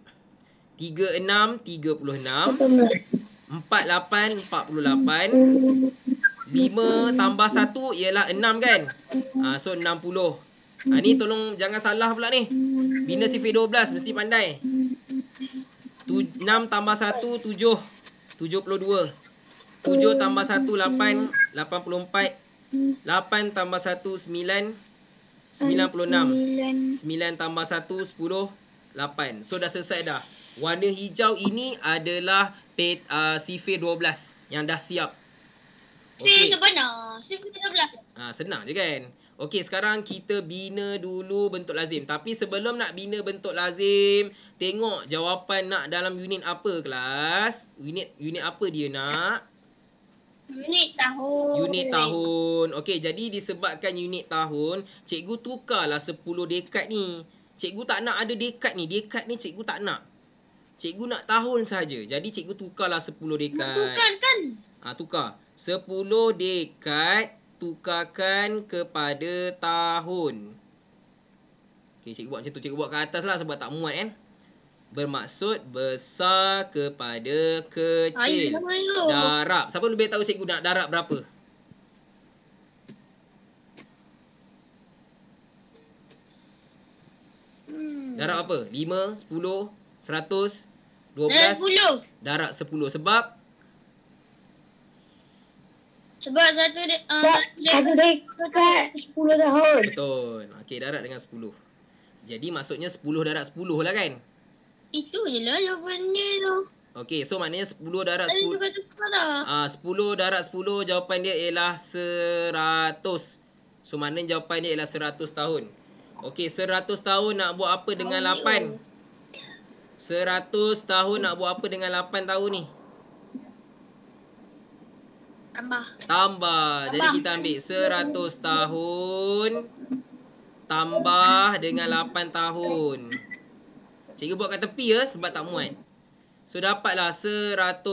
Empat, lapan, empat puluh lapan. Lima tambah satu ialah enam kan? Ha, so, enam puluh. Ha, ni tolong jangan salah pula ni. Bina sifir 12 mesti pandai. Tu, 6 tambah 1, 7. 72. 7 tambah 1, 8. 84. 8 tambah 1, 9. 96. 9 tambah 1, 10. 8. So dah selesai dah. Warna hijau ini adalah pet, uh, ah, sifir 12 yang dah siap. Okay. Sifir sebenar. Sifir 12. Ha, ah, senang je kan? Okey, sekarang kita bina dulu bentuk lazim. Tapi sebelum nak bina bentuk lazim, tengok jawapan nak dalam unit apa kelas. Unit unit apa dia nak? Unit tahun. Unit tahun. Okey, jadi disebabkan unit tahun, cikgu tukarlah 10 dekad ni. Cikgu tak nak ada dekad ni. Dekad ni cikgu tak nak. Cikgu nak tahun saja. Jadi cikgu tukarlah 10 dekad. Tukar kan? Ah, ha, tukar. 10 dekad tukarkan kepada tahun. Okey, cikgu buat macam tu. Cikgu buat ke atas lah sebab tak muat kan. Bermaksud besar kepada kecil. Darab. Siapa lebih tahu cikgu nak darab berapa? Hmm. Darab apa? 5, 10, 100, 12? 10. Darab 10 sebab sebab satu de, um, ah, satu dekad sepuluh tahun. Betul. Okey, darat dengan 10. Jadi maksudnya 10 darat 10 lah kan? Itu je lah jawapannya tu. Okey, so maknanya 10 darat 10. Ah, 10 darat 10 jawapan dia ialah seratus. So maknanya jawapan dia ialah seratus tahun. Okey, seratus tahun nak buat apa dengan 8? Seratus tahun nak buat apa dengan 8 tahun ni? Tambah. Tambah. Jadi kita ambil 100 tahun tambah dengan 8 tahun. Cikgu buat kat tepi ya sebab tak muat. So dapatlah 108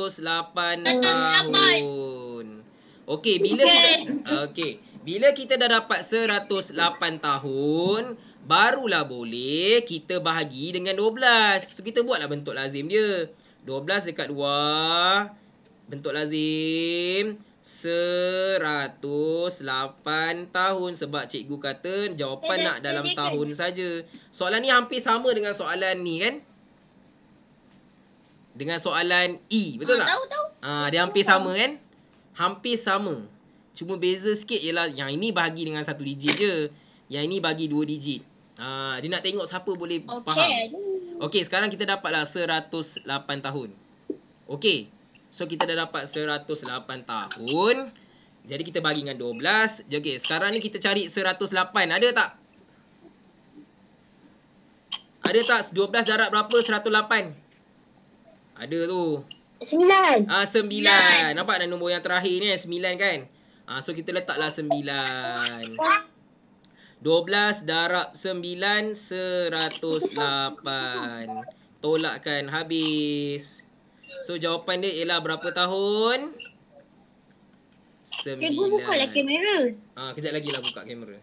tahun. Okey, bila okey. Okay. Bila kita dah dapat 108 tahun, barulah boleh kita bahagi dengan 12. So kita buatlah bentuk lazim dia. 12 dekat 2 bentuk lazim Seratus lapan tahun sebab cikgu kata jawapan eh, nak dalam tahun saja. Soalan ni hampir sama dengan soalan ni kan? Dengan soalan E, betul ah, tak? Tahu, tahu. Ah, dia hampir sama kan? Hampir sama. Cuma beza sikit ialah yang ini bahagi dengan satu digit je. Yang ini bagi dua digit. Ah, dia nak tengok siapa boleh okay. faham. Okey, sekarang kita dapatlah seratus lapan tahun. okay So kita dah dapat 108 tahun Jadi kita bagi dengan 12 Okay sekarang ni kita cari 108 Ada tak? Ada tak 12 darab berapa 108? Ada tu 9 Ah 9. 9 Nampak dah nombor yang terakhir ni 9 kan? Ah So kita letaklah 9 12 darab 9 108 Tolakkan habis So jawapan dia ialah berapa tahun? Sembilan. Cikgu buka lah kamera. Ah, kejap lagi lah buka kamera.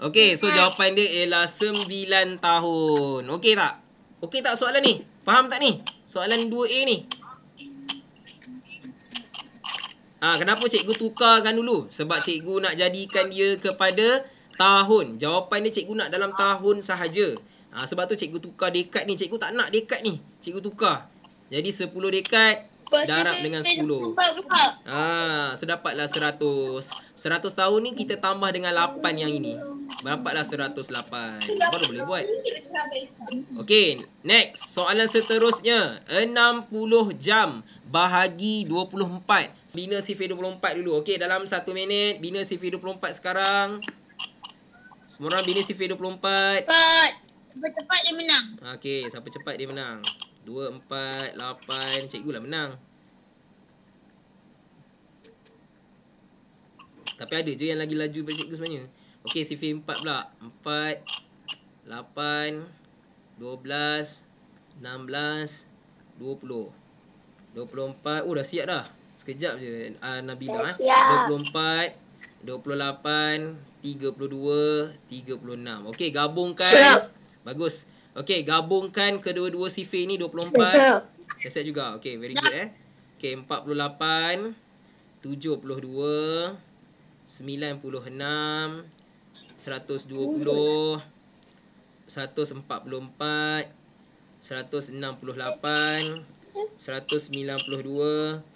Okay, so jawapan dia ialah sembilan tahun. Okay tak? Okay tak soalan ni? Faham tak ni? Soalan 2A ni? Ah, kenapa cikgu tukarkan dulu? Sebab cikgu nak jadikan dia kepada tahun. Jawapan dia cikgu nak dalam tahun sahaja. Ah, sebab tu cikgu tukar dekat ni. Cikgu tak nak dekat ni. Cikgu tukar. Jadi 10 dekat darab dengan 10. Ha, ah, so dapatlah 100. 100 tahun ni kita tambah dengan 8 yang ini. Dapatlah 108. Baru boleh buat. Okay, next. Soalan seterusnya. 60 jam bahagi 24. Bina sifir 24 dulu. Okay, dalam 1 minit. Bina sifir 24 sekarang. Semua orang bina sifir 24. Cepat. Cepat cepat dia menang. Okay, siapa cepat dia menang. Dua, empat, lapan Cikgu lah menang Tapi ada je yang lagi laju daripada cikgu sebenarnya Okey, sifir empat pula Empat Lapan Dua belas Enam belas Dua puluh Dua puluh empat Oh, dah siap dah Sekejap je uh, Nabila Dah eh. siap Dua puluh empat Dua puluh lapan Tiga puluh dua Tiga puluh enam Okay, gabungkan Siap Bagus Okay, gabungkan kedua-dua sifir ni 24. Okay, sure. Saya juga. Okay, very ya. good eh. Okay, 48, 72, 96, 120, 144, 168, 192,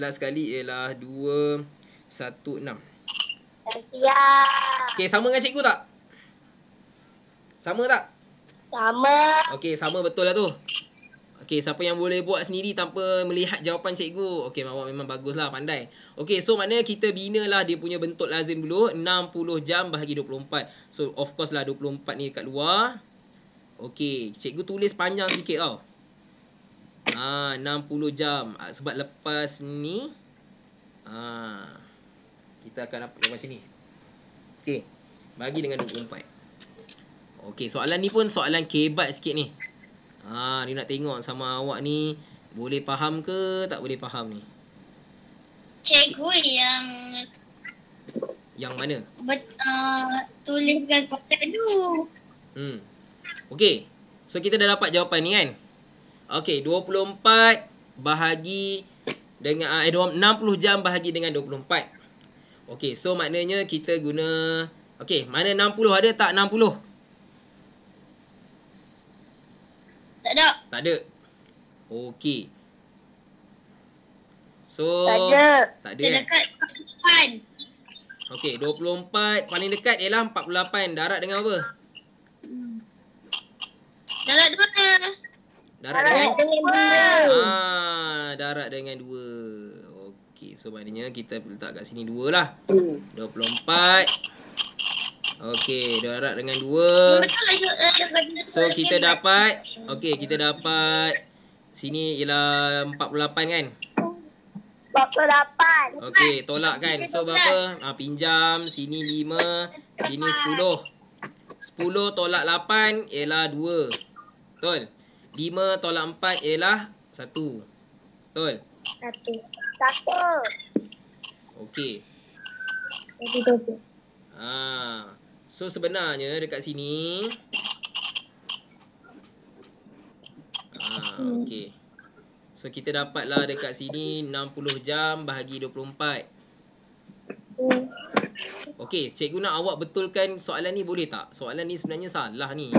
last sekali ialah 216. Siap. Okay, sama dengan cikgu tak? Sama tak? Sama. Okey, sama betul lah tu. Okey, siapa yang boleh buat sendiri tanpa melihat jawapan cikgu? Okey, awak memang bagus lah pandai. Okey, so maknanya kita bina lah dia punya bentuk lazim dulu. 60 jam bahagi 24. So, of course lah 24 ni kat luar. Okey, cikgu tulis panjang sikit tau. Ha, 60 jam. Ah, sebab lepas ni, ha, kita akan dapat macam ni. Okey, bagi dengan 24. Okey, soalan ni pun soalan kebat sikit ni. Ha, ni nak tengok sama awak ni boleh faham ke tak boleh faham ni. Cikgu yang yang mana? Bet, uh, tuliskan soalan dulu. Hmm. Okey. So kita dah dapat jawapan ni kan? Okey, 24 bahagi dengan ah, eh, uh, 60 jam bahagi dengan 24. Okey, so maknanya kita guna Okey, mana 60 ada tak 60? Tak ada. Tak ada. Okey. So Tak ada. Tak ada. Dekat depan. Okey, 24 paling dekat ialah 48. Darat dengan apa? Darat dengan apa? Darat, dengan dua. Ah, darat dengan dua. Okey, so maknanya kita letak kat sini dua lah. 24 hmm. Okey, dua harap dengan dua. Lah, eh, so kita dapat Okey, kita dapat sini ialah 48 kan? 48. Okey, tolak kan. So berapa? Ha, pinjam sini 5, sini 10. 10 tolak 8 ialah 2. Betul. 5 tolak 4 ialah 1. Betul. 1. 1. okey. Ah. So sebenarnya dekat sini ah, Okay So kita dapat dapatlah dekat sini 60 jam bahagi 24 Okay cikgu nak awak betulkan soalan ni boleh tak? Soalan ni sebenarnya salah ni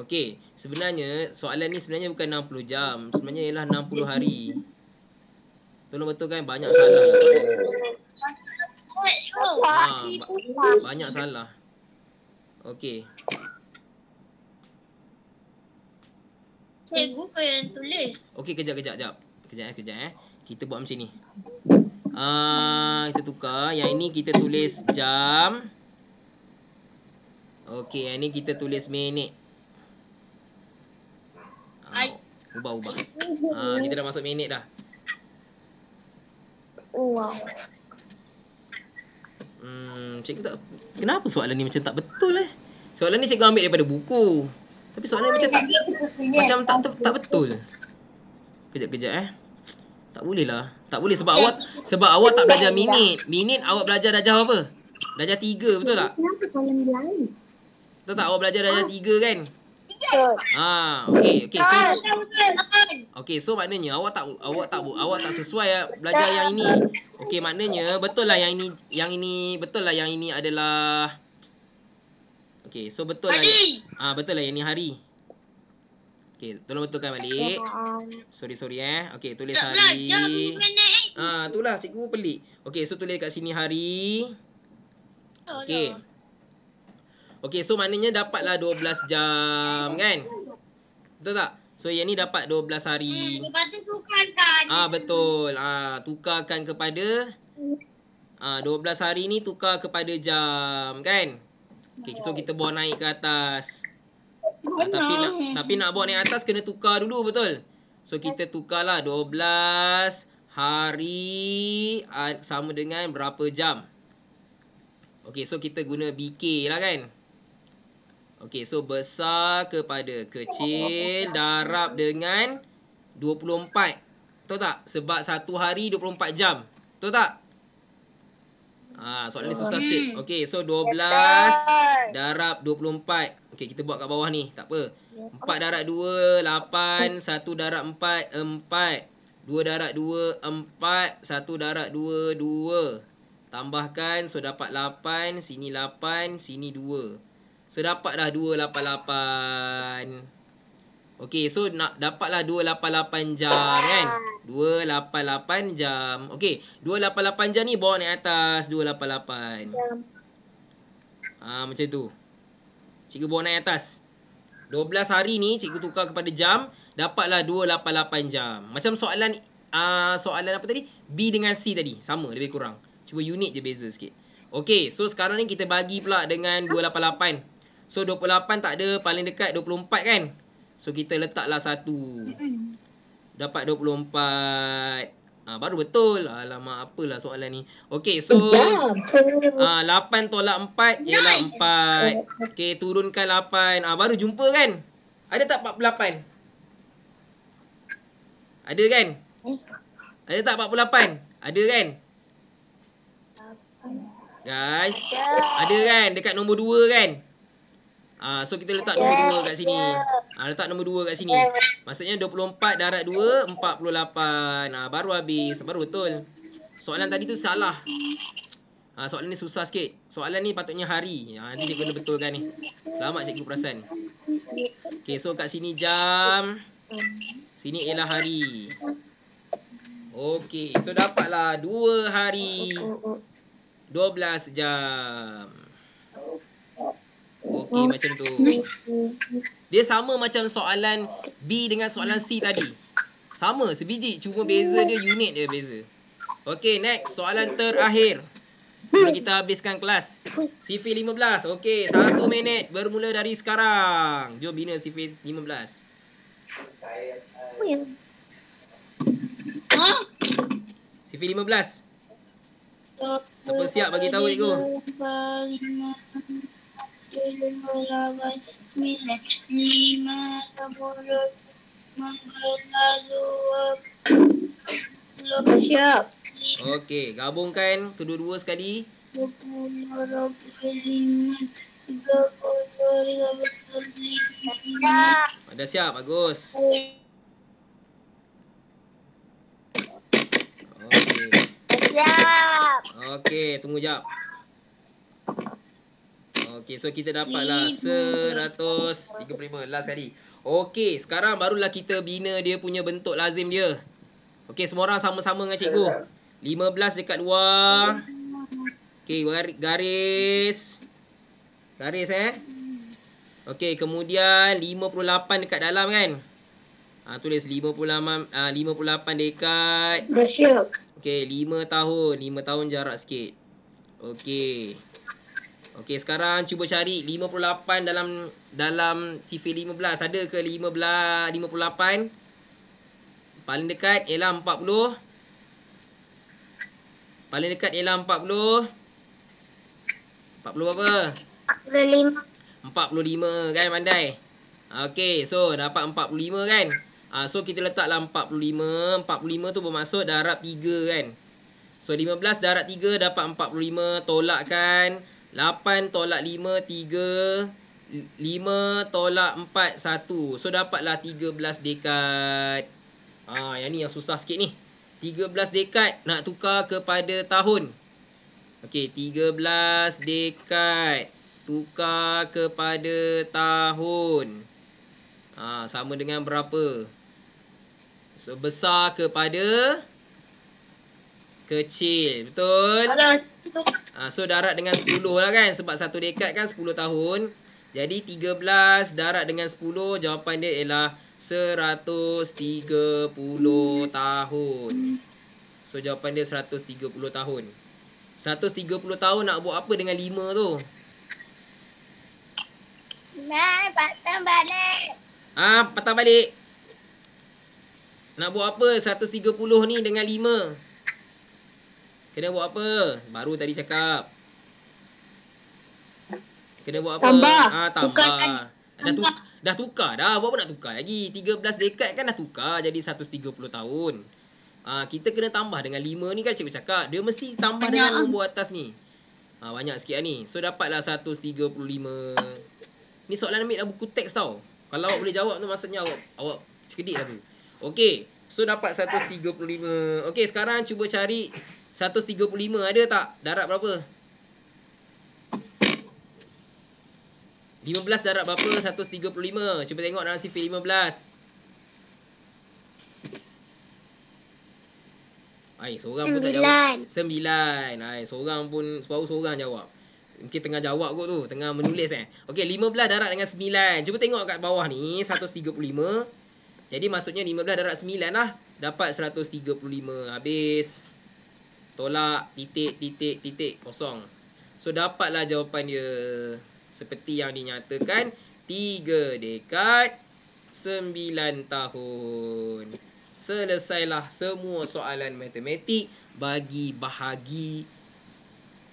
Okay sebenarnya soalan ni sebenarnya bukan 60 jam Sebenarnya ialah 60 hari Tolong betulkan banyak salah lah Ah, banyak salah. Okey. Cikgu ke yang tulis? Okey, kejap, kejap, kejap. Kejap, eh, kejap, eh. Kita buat macam ni. Uh, kita tukar. Yang ini kita tulis jam. Okey, yang ini kita tulis minit. Uh, ubah, ubah. Uh, kita dah masuk minit dah. Oh, wow. Hmm, cikgu tak kenapa soalan ni macam tak betul eh? Soalan ni cikgu ambil daripada buku. Tapi soalan oh, ni macam tak macam tak tak betul. Kejap-kejap eh. Tak boleh lah. Tak boleh sebab awak sebab awak tak belajar minit. Minit awak belajar darjah apa? Darjah 3 betul tak? Kenapa kolam lain? Betul tak awak belajar darjah 3 ah. kan? Ha, okey, okey. So, ah, Okey, so maknanya awak tak awak tak awak tak sesuai ya, belajar yang ini. Okey, maknanya betul lah yang ini yang ini betul lah yang ini adalah Okey, so betul lah. Ah, ha, betul lah yang ini hari. Okey, tolong betulkan balik. Sorry, sorry eh. Okey, tulis hari. Eh? Ah, ha, itulah cikgu pelik. Okey, so tulis kat sini hari. Oh, okey. Okay, so maknanya dapatlah 12 jam kan? Betul tak? So yang ni dapat 12 hari. Hmm, eh, lepas tu tukarkan. Ah betul. Ah tukarkan kepada ah 12 hari ni tukar kepada jam kan? Okey, so kita bawa naik ke atas. Ah, tapi nak tapi nak bawa naik atas kena tukar dulu betul. So kita tukarlah 12 hari ah, sama dengan berapa jam. Okey, so kita guna BK lah kan? Okey, so besar kepada kecil darab dengan 24. Tahu tak? Sebab satu hari 24 jam. Tahu tak? Ah, soalan ni susah sikit. Hmm. Okey, so 12 darab 24. Okey, kita buat kat bawah ni. Tak apa. 4 darab 2, 8, 1 darab 4, 4. 2 darab 2, 4, 1 darab 2, 2. Tambahkan so dapat 8, sini 8, sini 2. So dapatlah 288. Okey, so nak dapatlah 288 jam kan? 288 jam. Okey, 288 jam ni bawa naik atas 288. Jam. Ah ha, macam tu. Cikgu bawa naik atas. 12 hari ni cikgu tukar kepada jam, dapatlah 288 jam. Macam soalan uh, soalan apa tadi? B dengan C tadi. Sama lebih kurang. Cuba unit je beza sikit. Okey, so sekarang ni kita bagi pula dengan 288. So 28 tak ada paling dekat 24 kan. So kita letaklah satu. Dapat 24. Ha, ah, baru betul. Alamak apalah soalan ni. Okay so ha, ya, 8 ah, tolak 4 nice. ialah 4. Okay turunkan 8. Ha, ah, baru jumpa kan? Ada tak 48? Ada kan? Ada tak 48? Ada kan? Guys, ada kan dekat nombor 2 kan? Ah so kita letak ya, nombor 2 kat sini. Ya. Ah letak nombor 2 kat sini. Ya. Maksudnya 24 darat 2 48. Ah baru habis, baru betul. Soalan tadi tu salah. Ah soalan ni susah sikit. Soalan ni patutnya hari. Ah nanti cikgu kena betulkan ni. Selamat cikgu perasan. Okey, so kat sini jam. Sini ialah hari. Okey, so dapatlah 2 hari 12 jam. Okey oh. macam tu. Dia sama macam soalan B dengan soalan C tadi. Sama sebiji cuma beza dia unit dia beza. Okey next soalan terakhir. Sebelum kita habiskan kelas. CV 15. Okey satu minit bermula dari sekarang. Jom bina CV 15. CV 15. Siapa siap bagi tahu cikgu? berawan minat lima tamurut memperlalu Belum siap. Okey, gabungkan kedua-dua sekali. Ada siap, bagus. Okey. Siap. Okey, tunggu jap. Okey, so kita dapatlah seratus tiga 135 last kali. Okey, sekarang barulah kita bina dia punya bentuk lazim dia. Okey, semua orang sama-sama dengan cikgu. belas dekat dua. Okey, garis. Garis eh. Okey, kemudian lima puluh lapan dekat dalam kan? Ah ha, tulis ha, puluh lapan dekat. Okey, lima tahun. lima tahun jarak sikit. Okey. Okey, sekarang cuba cari 58 dalam dalam sifir 15. Ada ke 15 58? Paling dekat ialah 40. Paling dekat ialah 40. 40 apa? 45. 45 kan pandai. Okey, so dapat 45 kan? Ah so kita letaklah 45. 45 tu bermaksud darab 3 kan. So 15 darab 3 dapat 45, tolakkan. 8 tolak 5, 3. 5 tolak 4, 1. So, dapatlah 13 dekad. Ha, yang ni yang susah sikit ni. 13 dekad nak tukar kepada tahun. Okey, 13 dekad tukar kepada tahun. Ha, sama dengan berapa? So, besar kepada kecil. Betul? Alah, Ah so darat dengan 10 lah kan sebab satu dekad kan 10 tahun. Jadi 13 darat dengan 10 jawapan dia ialah 130 tahun. So jawapan dia 130 tahun. 130 tahun nak buat apa dengan 5 tu? Nak patah balik. Ah ha, patah balik. Nak buat apa 130 ni dengan 5? Kena buat apa? Baru tadi cakap. Kena buat apa? Tambah. Ah, tambah. Tukar. Dah, tu, dah tukar dah. Buat apa nak tukar lagi? 13 dekad kan dah tukar jadi 130 tahun. Ah, kita kena tambah dengan 5 ni kan cikgu cakap. Dia mesti tambah banyak. dengan nombor lah. atas ni. Ah, banyak sikit lah ni. So dapatlah 135. Ni soalan ambil dalam buku teks tau. Kalau awak boleh jawab tu maksudnya awak, awak cekedik lah tu. Okay. So dapat 135. Okay sekarang cuba cari 135 ada tak? Darab berapa? 15 darab berapa? 135. Cuba tengok dalam sifir 15. Hai, seorang pun tak jawab. 9. Hai, seorang pun baru seorang jawab. Mungkin tengah jawab kot tu, tengah menulis eh. Okey, 15 darab dengan 9. Cuba tengok kat bawah ni, 135. Jadi maksudnya 15 darab 9 lah. Dapat 135 habis. 135 tolak titik titik titik kosong. So dapatlah jawapan dia seperti yang dinyatakan 3 dekat 9 tahun. Selesailah semua soalan matematik bagi bahagi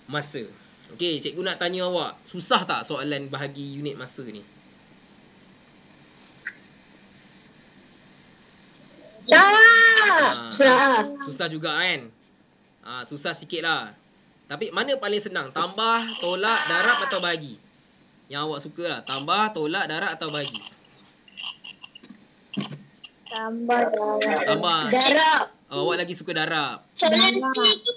masa. Okey, cikgu nak tanya awak, susah tak soalan bahagi unit masa ni? Tak. Ha, susah. Susah juga kan? Ha, susah sikit lah. Tapi mana paling senang? Tambah, tolak, darab atau bagi? Yang awak suka lah. Tambah, tolak, darab atau bagi? Tambah, darab. Tambah. Darab. Oh, awak lagi suka darab. Soalan C tu,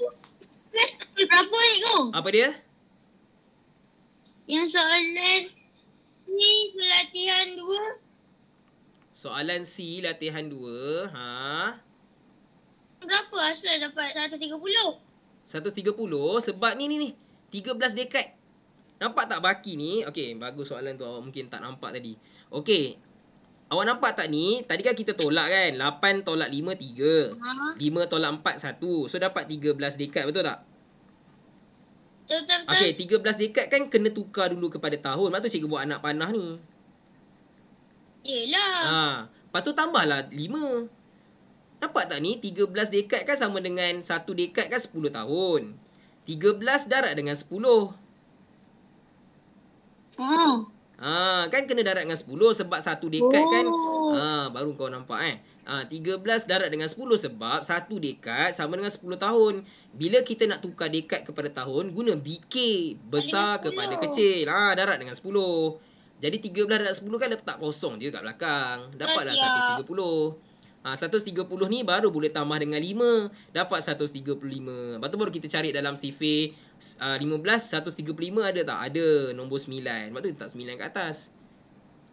berapa ikut? Apa dia? Yang soalan ni latihan dua. Soalan C latihan dua. Haa berapa Aslan dapat 130? 130 sebab ni ni ni 13 dekad. Nampak tak baki ni? Okey, bagus soalan tu awak mungkin tak nampak tadi. Okey. Awak nampak tak ni? Tadi kan kita tolak kan? 8 tolak 5, 3. Uh -huh. 5 tolak 4, 1. So dapat 13 dekad betul tak? Betul, betul, betul. Okey, 13 dekad kan kena tukar dulu kepada tahun. Mak tu cikgu buat anak panah ni. Yelah. Ha. Lepas tu tambahlah 5. Nampak tak ni 13 dekad kan sama dengan 1 dekad kan 10 tahun. 13 darat dengan 10. Oh. Hmm. Ha, kan kena darat dengan 10 sebab 1 dekad kan? oh. kan. Ha, baru kau nampak eh. Ha, 13 darat dengan 10 sebab 1 dekad sama dengan 10 tahun. Bila kita nak tukar dekad kepada tahun, guna BK besar kepada kecil. Ha, darat dengan 10. Jadi 13 darat 10 kan letak kosong je kat belakang. Dapatlah 130. 130. 130 ha, ni baru boleh tambah dengan 5 Dapat 135 Lepas tu baru kita cari dalam sifir 15, 135 ada tak? Ada nombor 9 Lepas tu letak 9 ke atas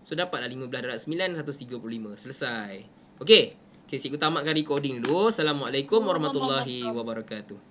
So dapatlah 15 darat 9, 135 Selesai Okay Okay, cikgu tamatkan recording dulu Assalamualaikum warahmatullahi wabarakatuh